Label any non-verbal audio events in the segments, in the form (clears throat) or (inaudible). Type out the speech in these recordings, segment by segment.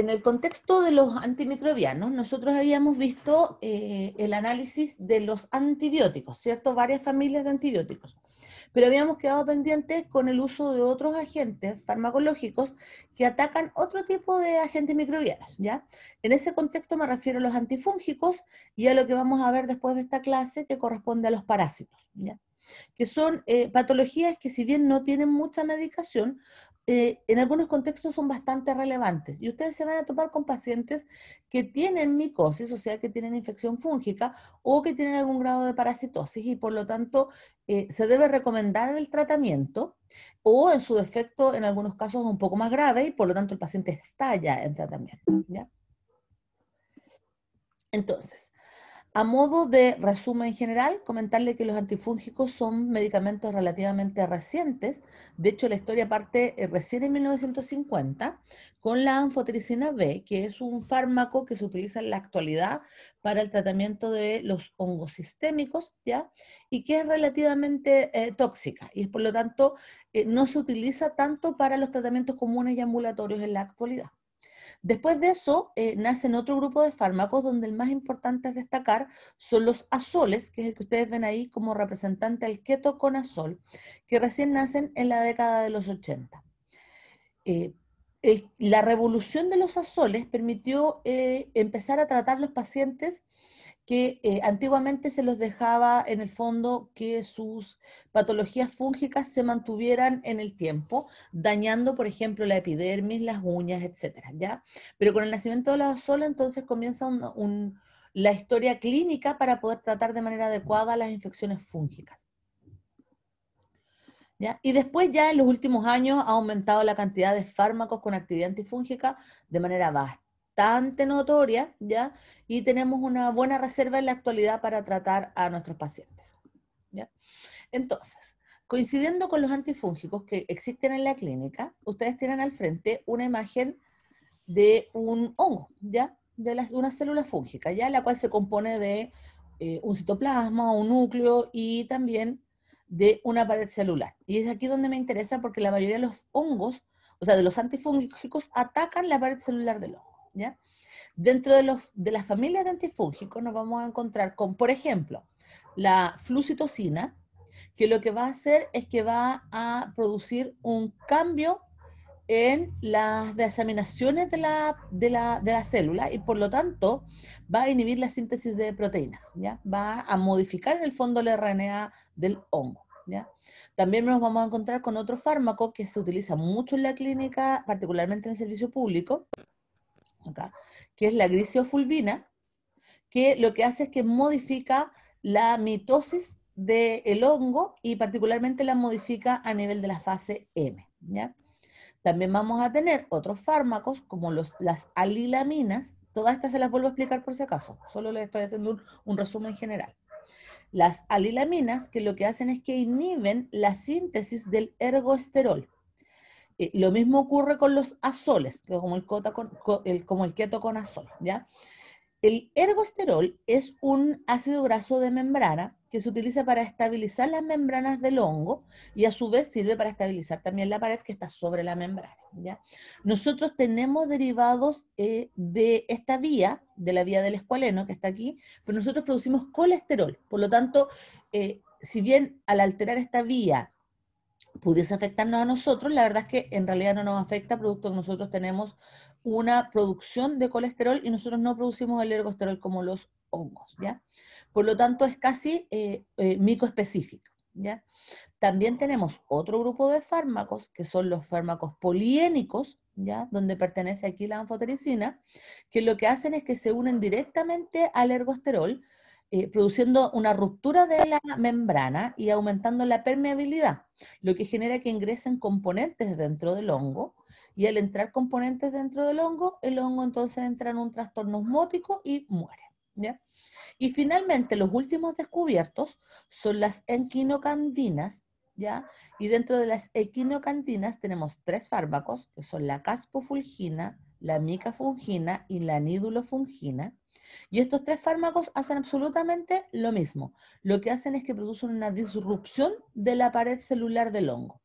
en el contexto de los antimicrobianos, nosotros habíamos visto eh, el análisis de los antibióticos, ¿cierto? Varias familias de antibióticos. Pero habíamos quedado pendientes con el uso de otros agentes farmacológicos que atacan otro tipo de agentes microbianos, ¿ya? En ese contexto me refiero a los antifúngicos y a lo que vamos a ver después de esta clase que corresponde a los parásitos, ¿ya? que son eh, patologías que si bien no tienen mucha medicación, eh, en algunos contextos son bastante relevantes. Y ustedes se van a topar con pacientes que tienen micosis, o sea, que tienen infección fúngica o que tienen algún grado de parasitosis y por lo tanto eh, se debe recomendar el tratamiento o en su defecto, en algunos casos un poco más grave y por lo tanto el paciente está ya en tratamiento. Entonces, a modo de resumen general, comentarle que los antifúngicos son medicamentos relativamente recientes. De hecho, la historia parte eh, recién en 1950 con la anfotericina B, que es un fármaco que se utiliza en la actualidad para el tratamiento de los hongos sistémicos, ¿ya? Y que es relativamente eh, tóxica y por lo tanto eh, no se utiliza tanto para los tratamientos comunes y ambulatorios en la actualidad. Después de eso, eh, nacen otro grupo de fármacos donde el más importante es destacar son los azoles, que es el que ustedes ven ahí como representante al keto con azol, que recién nacen en la década de los 80. Eh, la revolución de los azoles permitió eh, empezar a tratar los pacientes que eh, antiguamente se los dejaba en el fondo que sus patologías fúngicas se mantuvieran en el tiempo, dañando, por ejemplo, la epidermis, las uñas, etc. ¿ya? Pero con el nacimiento de la sola, entonces comienza la historia clínica para poder tratar de manera adecuada las infecciones fúngicas. Y después ya en los últimos años ha aumentado la cantidad de fármacos con actividad antifúngica de manera vasta bastante notoria, ¿ya? Y tenemos una buena reserva en la actualidad para tratar a nuestros pacientes, ¿ya? Entonces, coincidiendo con los antifúngicos que existen en la clínica, ustedes tienen al frente una imagen de un hongo, ¿ya? De las, una célula fúngica, ¿ya? La cual se compone de eh, un citoplasma, un núcleo y también de una pared celular. Y es aquí donde me interesa porque la mayoría de los hongos, o sea, de los antifúngicos, atacan la pared celular del hongo. Dentro de, los, de las familias de antifúngicos nos vamos a encontrar con, por ejemplo, la flucitocina, que lo que va a hacer es que va a producir un cambio en las desaminaciones de la, célula y por lo tanto va a inhibir la síntesis de proteínas, ¿ya? va a modificar en el fondo la RNA del hongo. También nos vamos a encontrar con otro fármaco que se utiliza mucho en la clínica, particularmente en el servicio público, que es la griseofulvina, que lo que hace es que modifica la mitosis del hongo y particularmente la modifica a nivel de la fase M. También vamos a tener otros fármacos como las alilaminas, todas estas se las vuelvo a explicar por si acaso, solo les estoy haciendo un, un resumen general. Las alilaminas que lo que hacen es que inhiben la síntesis del ergosterol. Eh, lo mismo ocurre con los azoles, como el, keto con azol, ¿ya? El ergosterol es un ácido graso de membrana que se utiliza para estabilizar las membranas del hongo y a su vez sirve para estabilizar también la pared que está sobre la membrana. ¿ya? Nosotros tenemos derivados eh, de esta vía, de la vía del escualeno que está aquí, pero nosotros producimos colesterol. Por lo tanto, eh, si bien al alterar esta vía pudiese afectarnos a nosotros, la verdad es que en realidad no nos afecta, producto que nosotros tenemos una producción de colesterol y nosotros no producimos el ergosterol como los hongos, ¿ya? Por lo tanto, es casi eh, eh micoespecífico, ¿ya? También tenemos otro grupo de fármacos, que son los fármacos poliénicos, ¿ya? Donde pertenece aquí la anfotericina, que lo que hacen es que se unen directamente al ergosterol, eh, produciendo una ruptura de la membrana y aumentando la permeabilidad, lo que genera que ingresen componentes dentro del hongo. Y al entrar componentes dentro del hongo, el hongo entonces entra en un trastorno osmótico y muere. Y finalmente, los últimos descubiertos son las enquinocandinas. ¿ya? Y dentro de las equinocandinas tenemos tres fármacos, que son la caspofulgina, la micafungina y la nidulofungina. Y estos tres fármacos hacen absolutamente lo mismo. Lo que hacen es que producen una disrupción de la pared celular del hongo.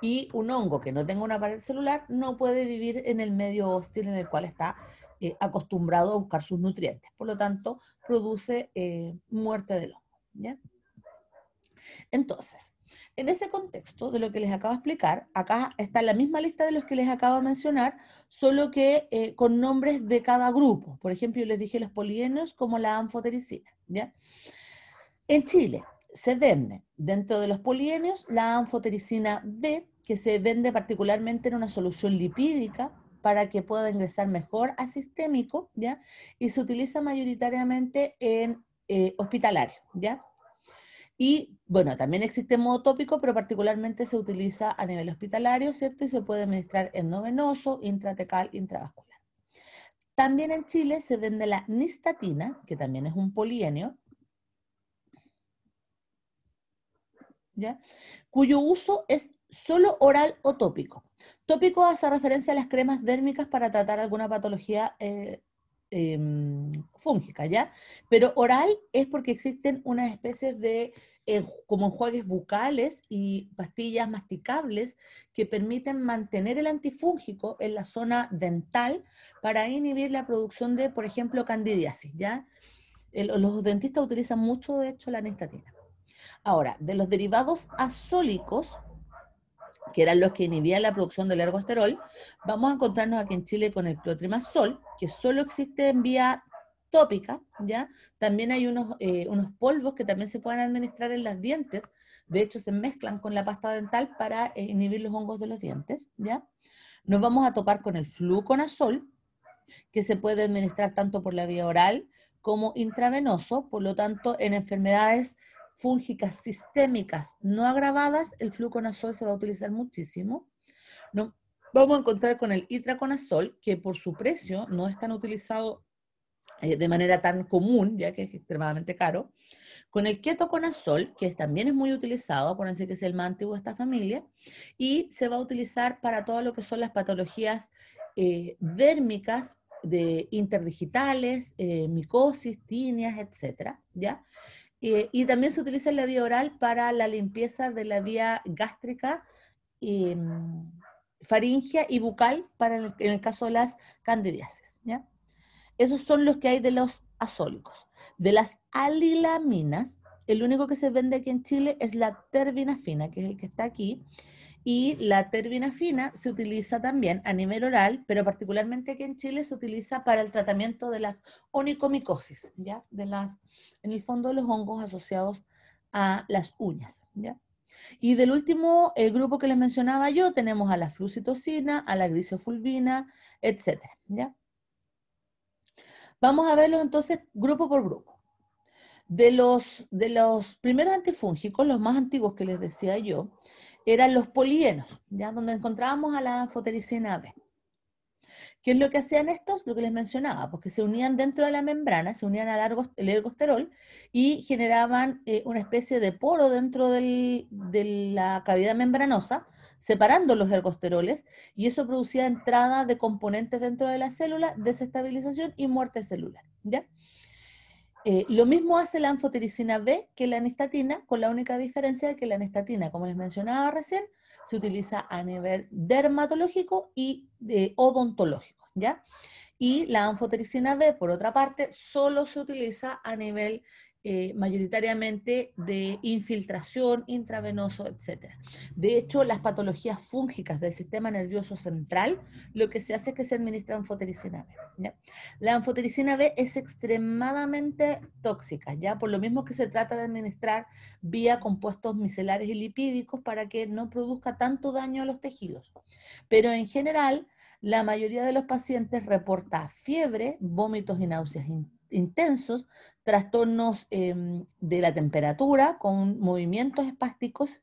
Y un hongo que no tenga una pared celular no puede vivir en el medio hostil en el cual está eh, acostumbrado a buscar sus nutrientes. Por lo tanto, produce eh, muerte del hongo. Entonces, en ese contexto de lo que les acabo de explicar, acá está la misma lista de los que les acabo de mencionar, solo que eh, con nombres de cada grupo. Por ejemplo, yo les dije los polienios como la anfotericina. ¿ya? En Chile se vende dentro de los polienios la anfotericina B, que se vende particularmente en una solución lipídica para que pueda ingresar mejor a sistémico, ¿ya? Y se utiliza mayoritariamente en eh, hospitalario, ¿ya? Y bueno, también existe modo tópico, pero particularmente se utiliza a nivel hospitalario, ¿cierto? Y se puede administrar endovenoso, intratecal, intravascular. También en Chile se vende la nistatina, que también es un polienio, ¿ya? cuyo uso es solo oral o tópico. Tópico hace referencia a las cremas dérmicas para tratar alguna patología eh, Em, fúngica, ¿ya? Pero oral es porque existen unas especies de, como enjuagues bucales y pastillas masticables que permiten mantener el antifúngico en la zona dental para inhibir la producción de, por ejemplo, candidiasis, ¿ya? los dentistas utilizan mucho, de hecho, la anistatina. Ahora, de los derivados azólicos, que eran los que inhibían la producción del ergosterol, vamos a encontrarnos aquí en Chile con el clotrimazol, que solo existe en vía tópica, ¿ya? También hay unos, eh, unos polvos que también se pueden administrar en las dientes, de hecho se mezclan con la pasta dental para eh, inhibir los hongos de los dientes, ¿ya? Nos vamos a topar con el fluconazol, que se puede administrar tanto por la vía oral como intravenoso, por lo tanto en enfermedades fúngicas sistémicas no agravadas, el fluconazol se va a utilizar muchísimo. No, vamos a encontrar con el itraconazol, que por su precio no es tan utilizado eh, de manera tan común, ya que es extremadamente caro. Con el ketoconazol, que también es muy utilizado, por que es el más antiguo de esta familia, y se va a utilizar para todo lo que son las patologías eh, dérmicas de interdigitales, eh, micosis, tíneas, etcétera, ¿ya? Eh, y también se utiliza en la vía oral para la limpieza de la vía gástrica, em, faringia y bucal para en el caso de las candidiasis. Esos son los que hay de los azólicos. De las alilaminas, el único que se vende aquí en Chile es la terbinafina, que es el que está aquí, y la fina se utiliza también a nivel oral, pero particularmente aquí en Chile se utiliza para el tratamiento de las onicomicosis, ¿ya? De las, en el fondo, los hongos asociados a las uñas, ¿ya? Y del último eh, grupo que les mencionaba yo, tenemos a la flucitocina, a la grisofulvina, etc. ¿ya? Vamos a verlos entonces grupo por grupo. De los, de los primeros antifúngicos, los más antiguos que les decía yo, eran los polienos, ¿ya? donde encontrábamos a la fotericina B. ¿Qué es lo que hacían estos? Lo que les mencionaba, porque pues, se unían dentro de la membrana, se unían al ergosterol y generaban eh, una especie de poro dentro de la cavidad membranosa, separando los ergosteroles, y eso producía entrada de componentes dentro de la célula, desestabilización y muerte celular. ¿ya? Eh, lo mismo hace la anfotericina B que la anestatina, con la única diferencia de que la anestatina, como les mencionaba recién, se utiliza a nivel dermatológico y eh, odontológico, ¿ya? Y la anfotericina B, por otra parte, solo se utiliza a nivel eh, mayoritariamente de infiltración intravenoso, etc. De hecho, las patologías fúngicas del sistema nervioso central, lo que se hace es que se administra anfotericina B. La anfotericina B es extremadamente tóxica, ya por lo mismo que se trata de administrar vía compuestos micelares y lipídicos para que no produzca tanto daño a los tejidos. Pero en general, la mayoría de los pacientes reporta fiebre, vómitos y náuseas intensos, trastornos em, de la temperatura con movimientos espásticos,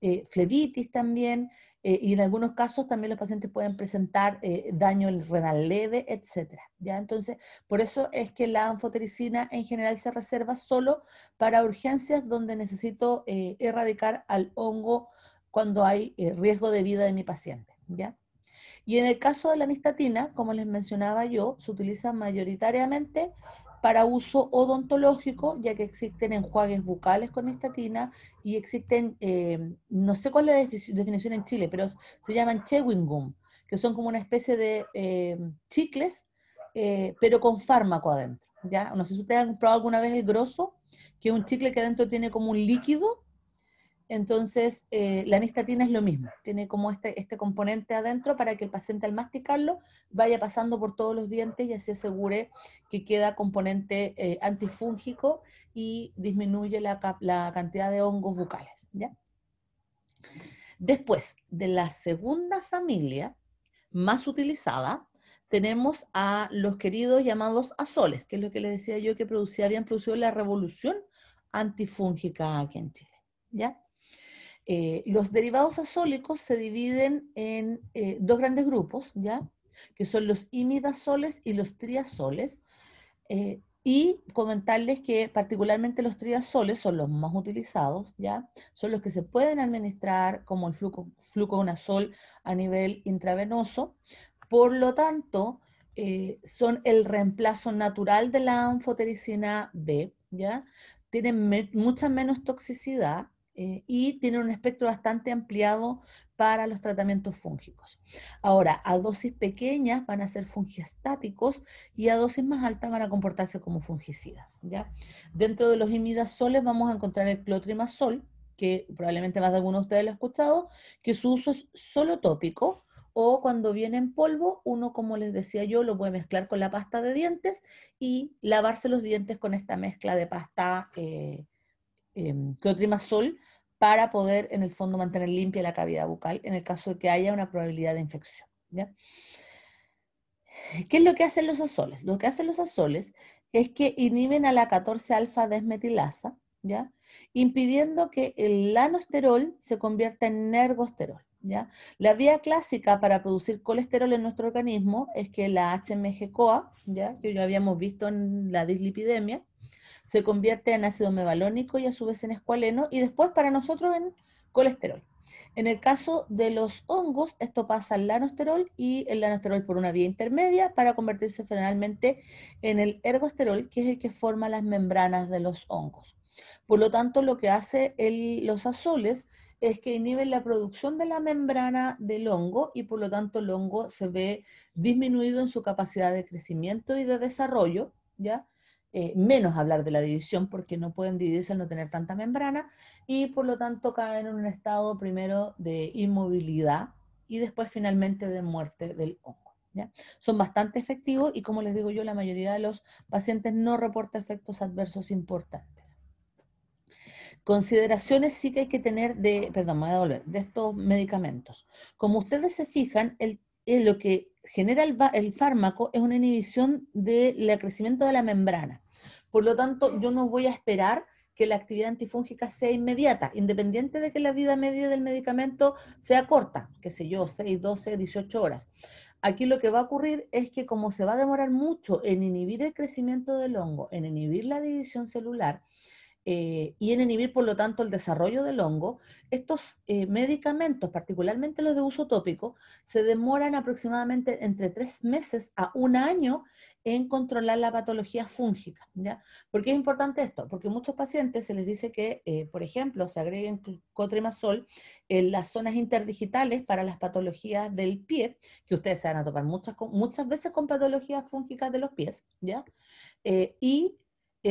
eh, flebitis también, eh, y en algunos casos también los pacientes pueden presentar eh, daño renal leve, etc. ¿ya? Entonces, por eso es que la anfotericina en general se reserva solo para urgencias donde necesito erradicar al hongo cuando hay riesgo de vida de mi paciente. ¿ya? Y en el caso de la anistatina, como les mencionaba yo, se utiliza mayoritariamente para uso odontológico, ya que existen enjuagues bucales con estatina y existen, em, no sé cuál es la definición en Chile, pero se llaman chewing gum, que son como una especie de em, chicles, eh, pero con fármaco adentro. ¿ya? No sé si ustedes han probado alguna vez el grosso, que es un chicle que adentro tiene como un líquido entonces, eh, la anistatina es lo mismo, tiene como este, este, componente adentro para que el paciente al masticarlo vaya pasando por todos los dientes y así asegure que queda componente eh, antifúngico y disminuye la, cantidad de hongos bucales. ¿ya? Después, de la segunda familia más utilizada, tenemos a los queridos llamados azoles, que es lo que les decía yo que producía, habían producido la revolución antifúngica aquí en Chile. ¿Ya? Eh, los derivados azólicos se dividen en eh, dos grandes grupos, ¿ya? que son los imidazoles y los triazoles. Eh, y comentarles que particularmente los triazoles son los más utilizados, ¿ya? Son los que se pueden administrar como el fluconazol a nivel intravenoso. Por lo tanto, son el reemplazo natural de la anfotericina B, ¿ya? Tienen mucha menos toxicidad eh, y tienen un espectro bastante ampliado para los tratamientos fúngicos. Ahora, a dosis pequeñas van a ser fungiestáticos y a dosis más altas van a comportarse como fungicidas. ¿ya? Dentro de los imidazoles vamos a encontrar el clotrimazol, que probablemente más de algunos de ustedes lo han escuchado, que su uso es solo tópico o cuando viene en polvo, uno, como les decía yo, lo puede mezclar con la pasta de dientes y lavarse los dientes con esta mezcla de pasta eh, clotrimazol em, para poder, en el fondo, mantener limpia la cavidad bucal en el caso de que haya una probabilidad de infección. ¿ya? ¿Qué es lo que hacen los azoles? Lo que hacen los azoles es que inhiben a la 14-alfa desmetilasa, ¿ya? impidiendo que el lanosterol se convierta en nervosterol, ¿ya? La vía clásica para producir colesterol en nuestro organismo es que la HMG-CoA, ¿ya? que ya habíamos visto en la dislipidemia, se convierte en ácido mevalónico y a su vez en escualeno y después para nosotros en colesterol. En el caso de los hongos, esto pasa al lanosterol y el lanosterol por una vía intermedia para convertirse finalmente en el ergosterol, que es el que forma las membranas de los hongos. Por lo tanto, lo que hace los azules es que inhiben la producción de la membrana del hongo y por lo tanto el hongo se ve disminuido en su capacidad de crecimiento y de desarrollo, ¿ya? Eh, menos hablar de la división porque no pueden dividirse al no tener tanta membrana y por lo tanto caen en un estado primero de inmovilidad y después finalmente de muerte del hongo. Son bastante efectivos y como les digo yo, la mayoría de los pacientes no reporta efectos adversos importantes. Consideraciones sí que hay que tener de, perdón, voy a volver, de estos medicamentos. Como ustedes se fijan, es eh, lo que genera el, fármaco es una inhibición del crecimiento de la membrana. Por lo tanto, yo no voy a esperar que la actividad antifúngica sea inmediata, independiente de que la vida media del medicamento sea corta, qué sé yo, 6, 12, 18 horas. Aquí lo que va a ocurrir es que como se va a demorar mucho en inhibir el crecimiento del hongo, en inhibir la división celular, eh, y en inhibir, por lo tanto, el desarrollo del hongo, estos eh, medicamentos, particularmente los de uso tópico, se demoran aproximadamente entre tres meses a un año en controlar la patología fúngica. ¿ya? ¿Por qué es importante esto? Porque muchos pacientes se les dice que, eh, por ejemplo, se agreguen cotrimazol en las zonas interdigitales para las patologías del pie, que ustedes se van a topar muchas, muchas veces con patologías fúngicas de los pies, ¿ya? y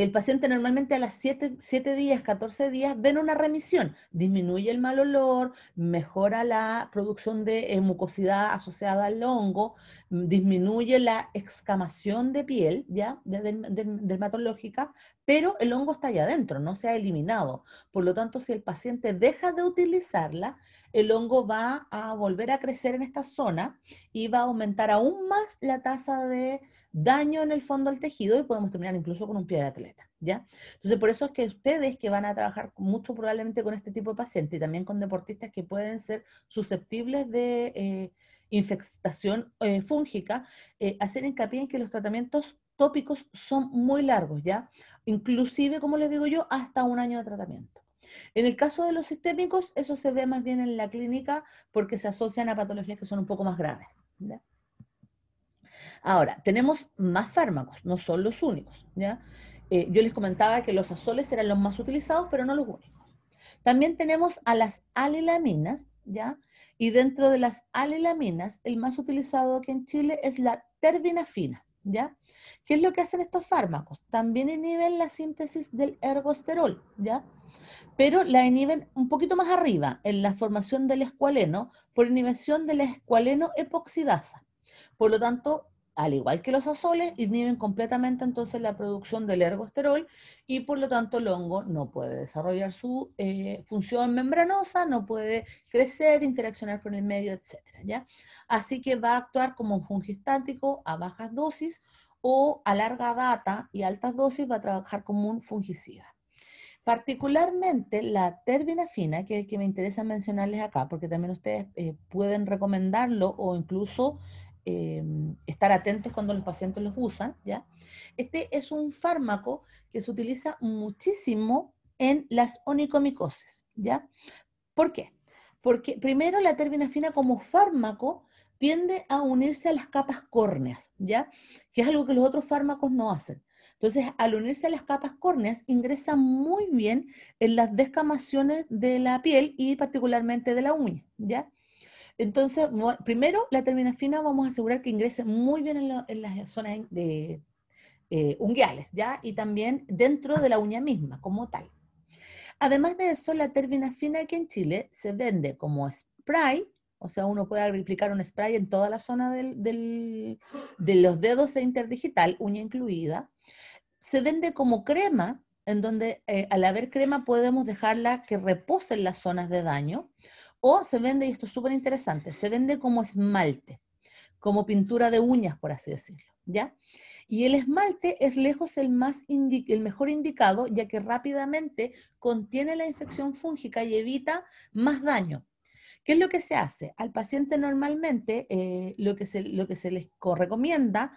el paciente normalmente a las 7, días, 14 días, ven una remisión. Disminuye el mal olor, mejora la producción de eh, mucosidad asociada al hongo, mm, disminuye la excamación de piel, ya, dermatológica, pero el hongo está allá adentro, no se ha eliminado. Por lo tanto, si el paciente deja de utilizarla, el hongo va a volver a crecer en esta zona y va a aumentar aún más la tasa de daño en el fondo al tejido y podemos terminar incluso con un pie de atleta, ¿ya? Entonces, por eso es que ustedes que van a trabajar mucho probablemente con este tipo de pacientes y también con deportistas que pueden ser susceptibles de eh, infectación eh, fúngica, hacen eh, hacer hincapié en que los tratamientos tópicos son muy largos, ¿ya? Inclusive, como les digo yo, hasta un año de tratamiento. En el caso de los sistémicos, eso se ve más bien en la clínica porque se asocian a patologías que son un poco más graves, ¿ya? Ahora, tenemos más fármacos, no son los únicos. ¿ya? Eh, yo les comentaba que los azoles eran los más utilizados, pero no los únicos. También tenemos a las alelaminas, ¿ya? Y dentro de las alelaminas, el más utilizado aquí en Chile es la terbinafina, ¿ya? ¿Qué es lo que hacen estos fármacos? También inhiben la síntesis del ergosterol, ¿ya? Pero la inhiben un poquito más arriba, en la formación del escualeno, por inhibición de la escualeno epoxidasa. Por lo tanto, al igual que los azoles, inhiben completamente entonces la producción del ergosterol y por lo tanto el hongo no puede desarrollar su eh, función membranosa, no puede crecer, interaccionar con el medio, etc. Así que va a actuar como un fungistático a bajas dosis o a larga data y altas dosis va a trabajar como un fungicida. Particularmente la fina, que es el que me interesa mencionarles acá, porque también ustedes eh, pueden recomendarlo o incluso Em, estar atentos cuando los pacientes los usan, ¿ya? Este es un fármaco que se utiliza muchísimo en las onicomicosis, ¿ya? ¿Por qué? Porque primero la terbinafina como fármaco tiende a unirse a las capas córneas, ¿ya? Que es algo que los otros fármacos no hacen. Entonces, al unirse a las capas córneas, ingresa muy bien en las descamaciones de la piel y particularmente de la uña, ¿ya? Entonces, primero, la fina vamos a asegurar que ingrese muy bien en, las zonas de, eh, unguiales, ¿ya? Y también dentro de la uña misma, como tal. Además de eso, la fina aquí en Chile se vende como spray, o sea, uno puede aplicar un spray en toda la zona de los dedos e interdigital, uña incluida. Se vende como crema, en donde eh, al haber crema podemos dejarla que repose en las zonas de daño, o se vende, y esto es súper interesante, se vende como esmalte, como pintura de uñas, por así decirlo, ¿ya? Y el esmalte es lejos el, más el mejor indicado, ya que rápidamente contiene la infección fúngica y evita más daño. ¿Qué es lo que se hace? Al paciente normalmente eh, lo, que se, lo que se les recomienda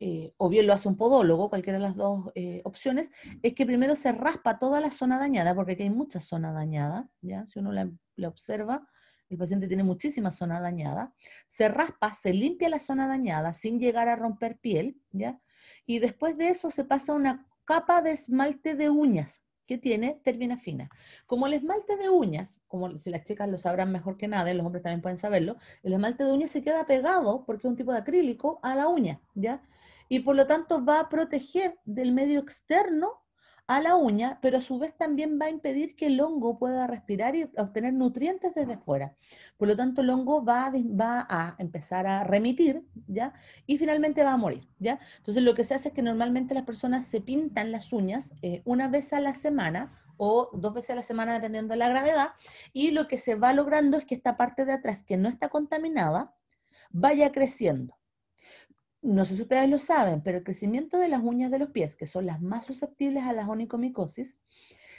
eh, o bien lo hace un podólogo, cualquiera de las dos eh, opciones, es que primero se raspa toda la zona dañada, porque aquí hay mucha zona dañada, ¿ya? Si uno la la observa, el paciente tiene muchísima zona dañada, se raspa, se limpia la zona dañada sin llegar a romper piel, ¿ya? Y después de eso se pasa una capa de esmalte de uñas que tiene termina fina. Como el esmalte de uñas, como si las chicas lo sabrán mejor que nadie, los hombres también pueden saberlo, el esmalte de uñas se queda pegado, porque es un tipo de acrílico, a la uña, ¿ya? Y por lo tanto va a proteger del medio externo a la uña, pero a su vez también va a impedir que el hongo pueda respirar y obtener nutrientes desde fuera. Por lo tanto, el hongo va a, empezar a remitir, ¿ya? Y finalmente va a morir, ¿ya? Entonces, lo que se hace es que normalmente las personas se pintan las uñas eh, una vez a la semana o dos veces a la semana, dependiendo de la gravedad, y lo que se va logrando es que esta parte de atrás, que no está contaminada, vaya creciendo no sé si ustedes lo saben, pero el crecimiento de las uñas de los pies, que son las más susceptibles a la onicomicosis,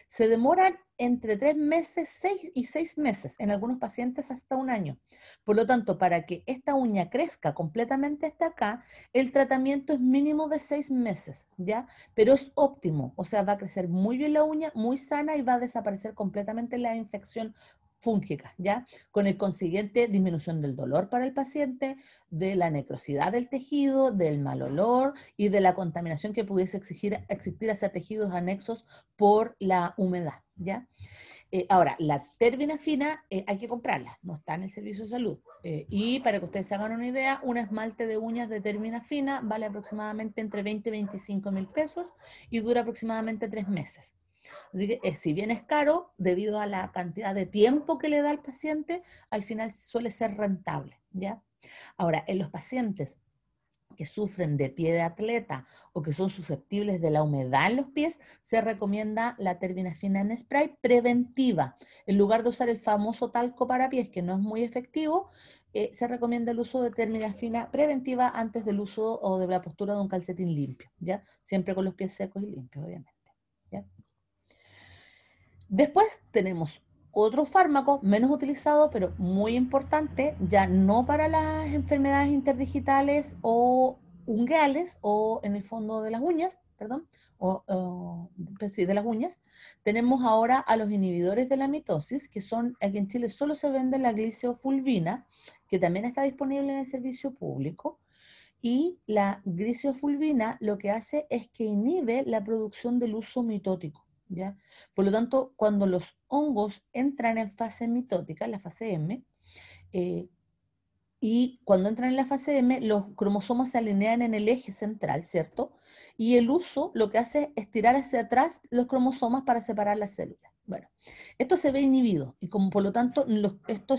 se demoran entre tres meses, seis y seis meses, en algunos pacientes hasta un año. Por lo tanto, para que esta uña crezca completamente hasta acá, el tratamiento es mínimo de seis meses, ¿ya? Pero es óptimo, o sea, va a crecer muy bien la uña, muy sana y va a desaparecer completamente la infección fúngicas, ¿ya? Con el consiguiente disminución del dolor para el paciente, de la necrosidad del tejido, del mal olor y de la contaminación que pudiese exigir, existir hacia tejidos anexos por la humedad, ¿ya? Eh, ahora, la términa fina eh, hay que comprarla, no está en el servicio de salud. Eh, y para que ustedes se hagan una idea, un esmalte de uñas de fina vale aproximadamente entre 20 y 25 mil pesos y dura aproximadamente tres meses. Así que eh, si bien es caro, debido a la cantidad de tiempo que le da al paciente, al final suele ser rentable, ¿ya? Ahora, en los pacientes que sufren de pie de atleta o que son susceptibles de la humedad en los pies, se recomienda la terminafina en spray preventiva. En lugar de usar el famoso talco para pies, que no es muy efectivo, eh, se recomienda el uso de terminafina preventiva antes del uso o de la postura de un calcetín limpio, ¿ya? Siempre con los pies secos y limpios, obviamente. Después tenemos otro fármaco menos utilizado, pero muy importante, ya no para las enfermedades interdigitales o ungueales o en el fondo de las uñas, perdón, o, pues de las uñas, tenemos ahora a los inhibidores de la mitosis, que son, aquí en Chile solo se vende la glisofulvina que también está disponible en el servicio público, y la glisofulvina lo que hace es que inhibe la producción del uso mitótico. Por lo tanto, cuando los hongos entran en fase mitótica, la fase M, eh, y cuando entran en la fase M, los cromosomas se alinean en el eje central, ¿cierto? Y el uso lo que hace es tirar hacia atrás los cromosomas para separar las células. Bueno, esto se ve inhibido y como por lo tanto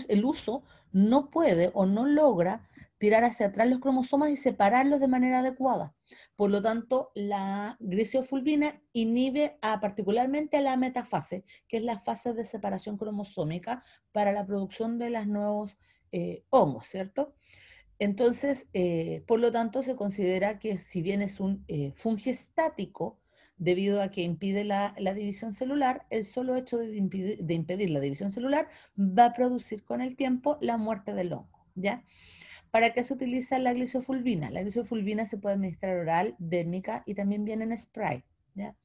el uso no puede o no logra tirar hacia atrás los cromosomas y separarlos de manera adecuada. Por lo tanto, la griseofulvina inhibe a, particularmente a la metafase, que es la fase de separación cromosómica para la producción de los nuevos eh, hongos, ¿cierto? Entonces, eh, por lo tanto, se considera que si bien es un eh, estático, debido a que impide la, división celular, el solo hecho de impedir, de impedir, la división celular va a producir con el tiempo la muerte del hongo, ¿ya? ¿Para qué se utiliza la gliciofulvina? La gliciofulvina se puede administrar oral, dérmica y también viene en spray. ¿ya?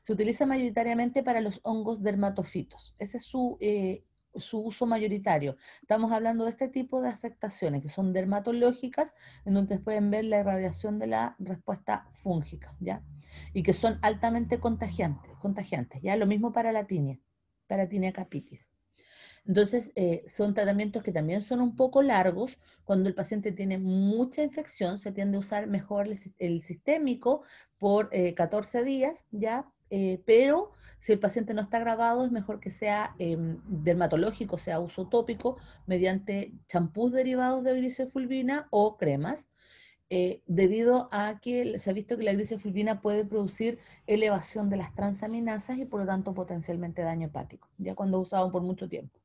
Se utiliza mayoritariamente para los hongos dermatofitos. Ese es su, eh, uso mayoritario. Estamos hablando de este tipo de afectaciones que son dermatológicas, en donde pueden ver la irradiación de la respuesta fúngica, ¿ya? Y que son altamente contagiantes, contagiantes, ¿ya? Lo mismo para la tinea, para tinea capitis. Entonces, eh, son tratamientos que también son un poco largos. Cuando el paciente tiene mucha infección, se tiende a usar mejor el, sistémico por 14 eh, días, ¿ya? Eh, pero si el paciente no está agravado, es mejor que sea em, dermatológico, sea uso tópico, mediante champús derivados de grisofulvina o cremas, debido a que se ha visto que la grisofulvina puede producir elevación de las transaminasas y por lo tanto potencialmente daño hepático, ya cuando usado por mucho tiempo.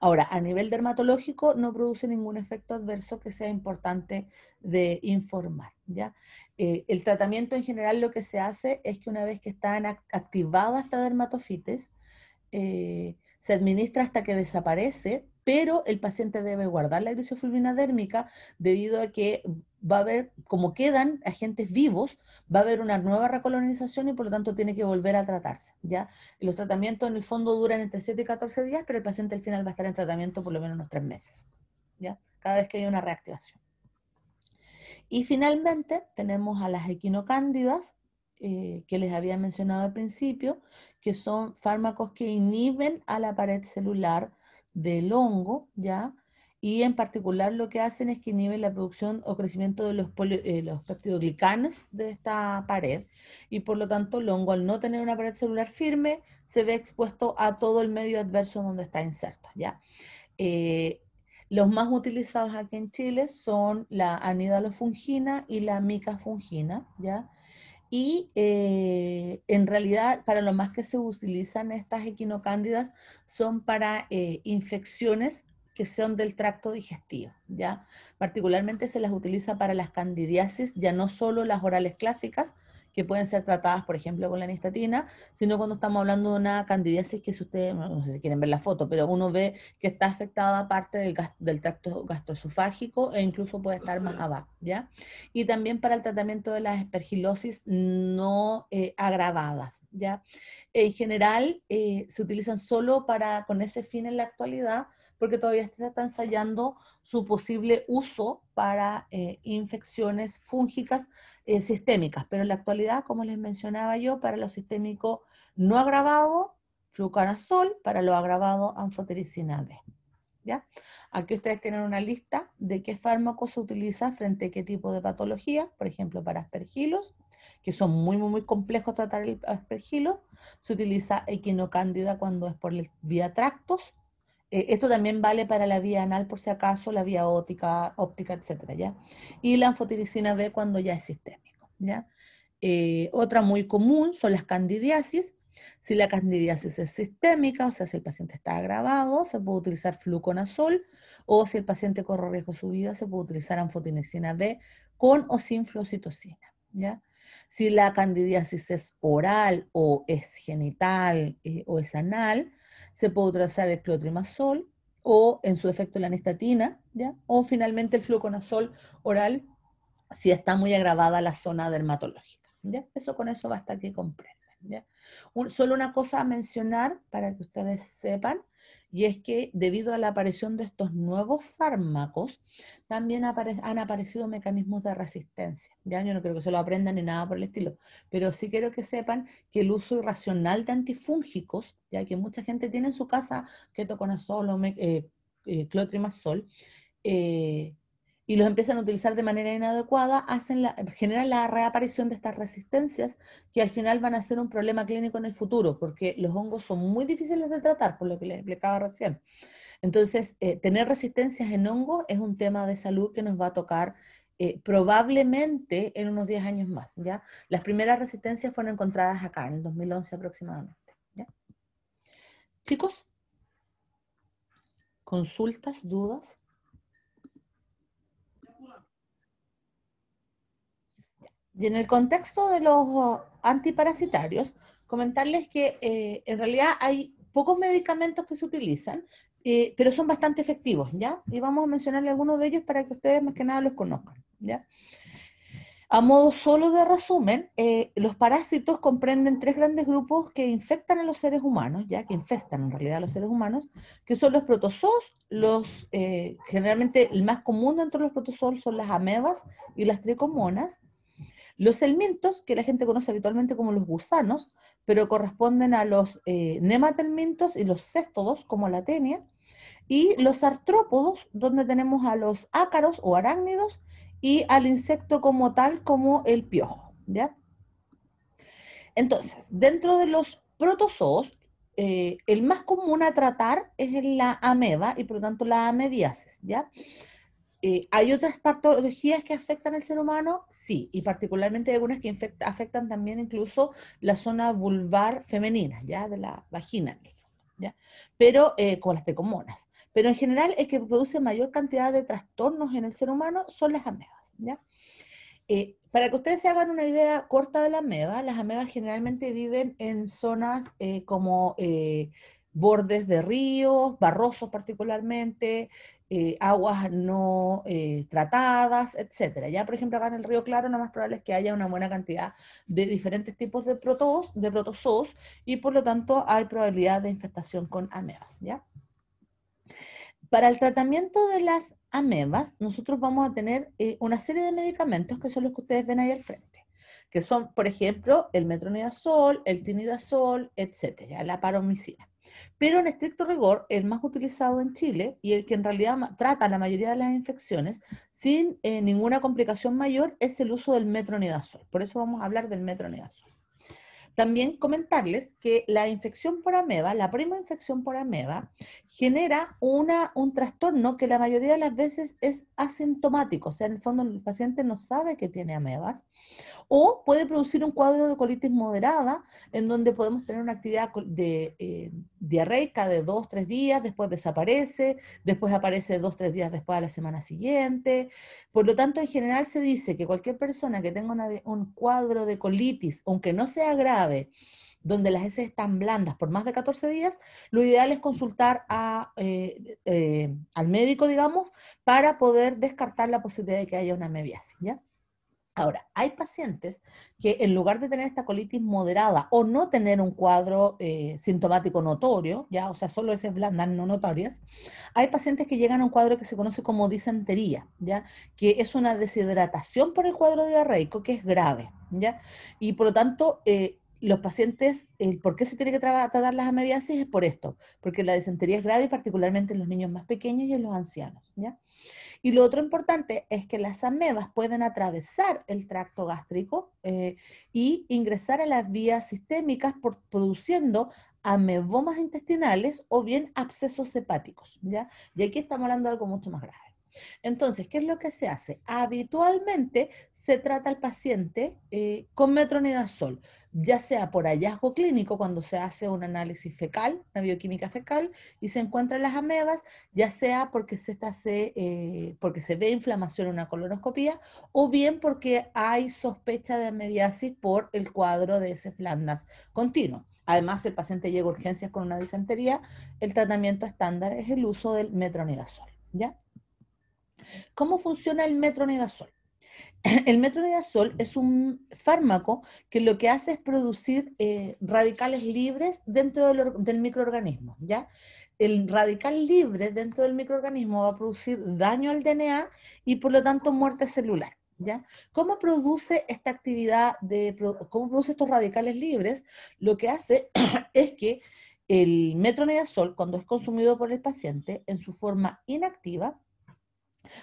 Ahora, a nivel dermatológico no produce ningún efecto adverso que sea importante de informar. ¿ya? Eh, el tratamiento en general lo que se hace es que una vez que están activadas activada esta dermatofites, eh, se administra hasta que desaparece, pero el paciente debe guardar la grisofilmina dérmica debido a que va a haber, como quedan agentes vivos, va a haber una nueva recolonización y por lo tanto tiene que volver a tratarse, ¿ya? los tratamientos en el fondo duran entre 7 y 14 días, pero el paciente al final va a estar en tratamiento por lo menos unos 3 meses, ¿ya? Cada vez que hay una reactivación. Y finalmente tenemos a las equinocándidas, eh, que les había mencionado al principio, que son fármacos que inhiben a la pared celular del hongo, ¿ya? y en particular lo que hacen es que inhiben la producción o crecimiento de los, eh, los peptidoglicanes de esta pared y por lo tanto el hongo al no tener una pared celular firme se ve expuesto a todo el medio adverso donde está inserto. ¿ya? Eh, los más utilizados aquí en Chile son la anidalofungina y la micafungina, ¿ya? Y eh, en realidad, para lo más que se utilizan estas equinocándidas son para infecciones que son del tracto digestivo, ¿ya? Particularmente se las utiliza para las candidiasis, ya no solo las orales clásicas, que pueden ser tratadas, por ejemplo, con la anistatina, sino cuando estamos hablando de una candidiasis que si ustedes, no sé si quieren ver la foto, pero uno ve que está afectada parte del, tracto gastroesofágico e incluso puede estar más abajo, ¿ya? Y también para el tratamiento de las espergilosis no eh, agravadas, ¿ya? En general, eh, se utilizan solo para, con ese fin en la actualidad, porque todavía se está ensayando su posible uso para eh, infecciones fúngicas eh, sistémicas. Pero en la actualidad, como les mencionaba yo, para lo sistémico no agravado, fluconazol, para lo agravado, anfotericina ¿Ya? Aquí ustedes tienen una lista de qué fármacos se utiliza frente a qué tipo de patología, por ejemplo, para aspergilos, que son muy, muy, muy complejos tratar el aspergilo. Se utiliza equinocándida cuando es por vía tractos, eh, esto también vale para la vía anal, por si acaso, la vía óptica, óptica etcétera, Y la anfotiricina B cuando ya es sistémico, eh, otra muy común son las candidiasis. Si la candidiasis es sistémica, o sea, si el paciente está agravado, se puede utilizar fluconazol, o si el paciente corre riesgo su vida, se puede utilizar anfotinicina B con o sin fluocitocina, Si la candidiasis es oral o es genital eh, o es anal, se puede utilizar el clotrimazol o, en su efecto, la anestatina, O finalmente el fluconazol oral si está muy agravada la zona dermatológica, Eso con eso basta que comprendan, ¿ya? solo una cosa a mencionar para que ustedes sepan, y es que debido a la aparición de estos nuevos fármacos, también han aparecido mecanismos de resistencia. Ya yo no creo que se lo aprendan ni nada por el estilo, pero sí quiero que sepan que el uso irracional de antifúngicos, ya que mucha gente tiene en su casa ketoconazol o eh, eh, clotrimazol, eh, y los empiezan a utilizar de manera inadecuada, hacen la, generan la reaparición de estas resistencias que al final van a ser un problema clínico en el futuro, porque los hongos son muy difíciles de tratar, por lo que les explicaba recién. Entonces, eh, tener resistencias en hongos es un tema de salud que nos va a tocar eh, probablemente en unos 10 años más, ¿ya? Las primeras resistencias fueron encontradas acá, en el 2011 aproximadamente, Chicos, consultas, dudas. Y en el contexto de los antiparasitarios, comentarles que eh, en realidad hay pocos medicamentos que se utilizan, eh, pero son bastante efectivos, ¿ya? Y vamos a mencionarle algunos de ellos para que ustedes más que nada los conozcan, ¿ya? A modo solo de resumen, eh, los parásitos comprenden tres grandes grupos que infectan a los seres humanos, ya que infestan en realidad a los seres humanos, que son los protozoos, los generalmente el más común dentro de los protozoos son las amebas y las tricomonas, los elmintos, que la gente conoce habitualmente como los gusanos, pero corresponden a los eh, nematelmintos y los céstodos, como la tenia, y los artrópodos, donde tenemos a los ácaros o arácnidos, y al insecto como tal, como el piojo, ¿ya? Entonces, dentro de los protozoos, eh, el más común a tratar es la ameba y por lo tanto la amebiasis, ¿ya? Eh, ¿Hay otras patologías que afectan al ser humano? Sí, y particularmente algunas que afectan también incluso la zona vulvar femenina, ya de la vagina, ¿ya? pero eh, con las tricomonas. Pero en general el que produce mayor cantidad de trastornos en el ser humano son las amebas. ¿ya? Eh, para que ustedes se hagan una idea corta de la ameba, las amebas generalmente viven en zonas como bordes de ríos, barrosos particularmente, eh, aguas no eh, tratadas, etc. Ya, por ejemplo, acá en el río Claro, lo más probable es que haya una buena cantidad de diferentes tipos de, protozoos y por lo tanto hay probabilidad de infestación con amebas. ¿ya? Para el tratamiento de las amebas, nosotros vamos a tener eh, una serie de medicamentos que son los que ustedes ven ahí al frente que son, por ejemplo, el metronidazol, el tinidazol, etcétera, la paromicina. Pero en estricto rigor, el más utilizado en Chile y el que en realidad trata la mayoría de las infecciones sin eh, ninguna complicación mayor es el uso del metronidazol. Por eso vamos a hablar del metronidazol. También comentarles que la infección por ameba, la prima infección por ameba, genera una, un trastorno que la mayoría de las veces es asintomático, o sea, en el fondo el paciente no sabe que tiene amebas, o puede producir un cuadro de colitis moderada, en donde podemos tener una actividad de, eh, diarreica de dos, tres días, después desaparece, después aparece dos, tres días después a la semana siguiente. Por lo tanto, en general se dice que cualquier persona que tenga un cuadro de colitis, aunque no sea grave, donde las heces están blandas por más de 14 días, lo ideal es consultar eh, eh, al médico, digamos, para poder descartar la posibilidad de que haya una mebiasis, ¿ya? Ahora, hay pacientes que en lugar de tener esta colitis moderada o no tener un cuadro eh, sintomático notorio, ya, o sea, solo esas blandas no notorias, hay pacientes que llegan a un cuadro que se conoce como disentería, ya, que es una deshidratación por el cuadro diarreico que es grave, ya, y por lo tanto eh, los pacientes, el por qué se tiene que tratar las amebiasis es por esto, porque la disentería es grave, particularmente en los niños más pequeños y en los ancianos. Y lo otro importante es que las amebas pueden atravesar el tracto gástrico eh, y ingresar a las vías sistémicas produciendo amebomas intestinales o bien abscesos hepáticos. ¿ya? Y aquí estamos hablando de algo mucho más grave. Entonces, ¿qué es lo que se hace? Habitualmente se trata al paciente eh, con metronidazol ya sea por hallazgo clínico cuando se hace un análisis fecal, una bioquímica fecal, y se encuentran las amebas, ya sea porque se, está, eh, porque se ve inflamación en una colonoscopía, o bien porque hay sospecha de amebiasis por el cuadro de ese blandas continuo. Además, el paciente llega a urgencias con una disentería, el tratamiento estándar es el uso del metronidazol. ¿ya? ¿Cómo funciona el metronidazol? (clears throat) El metronidazol es un fármaco que lo que hace es producir eh, radicales libres dentro del, microorganismo, ¿ya? El radical libre dentro del microorganismo va a producir daño al DNA y por lo tanto muerte celular, ¿ya? ¿Cómo produce esta actividad, de, cómo produce estos radicales libres? Lo que hace (clears throat) es que el metronidazol, cuando es consumido por el paciente en su forma inactiva,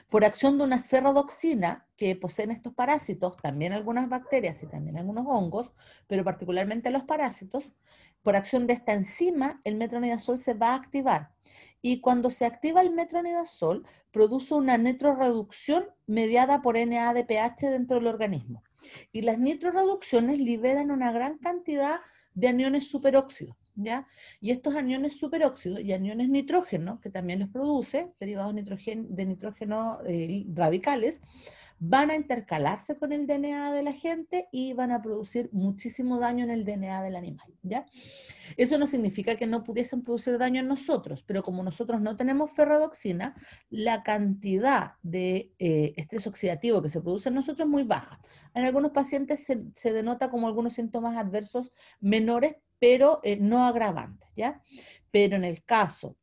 por acción de una ferrodoxina que poseen estos parásitos, también algunas bacterias y también algunos hongos, pero particularmente los parásitos, por acción de esta enzima, el metronidazol se va a activar. Y cuando se activa el metronidazol, produce una nitroreducción mediada por NADPH dentro del organismo. Y las nitroreducciones liberan una gran cantidad de aniones superóxidos. Y estos aniones superóxidos y aniones nitrógeno, que también los produce, derivados de nitrógeno eh, radicales, van a intercalarse con el DNA de la gente y van a producir muchísimo daño en el DNA del animal, ¿ya? Eso no significa que no pudiesen producir daño en nosotros, pero como nosotros no tenemos ferrodoxina, la cantidad de eh, estrés oxidativo que se produce en nosotros es muy baja. En algunos pacientes se denota como algunos síntomas adversos menores, pero eh, no agravantes, ¿ya? Pero en el caso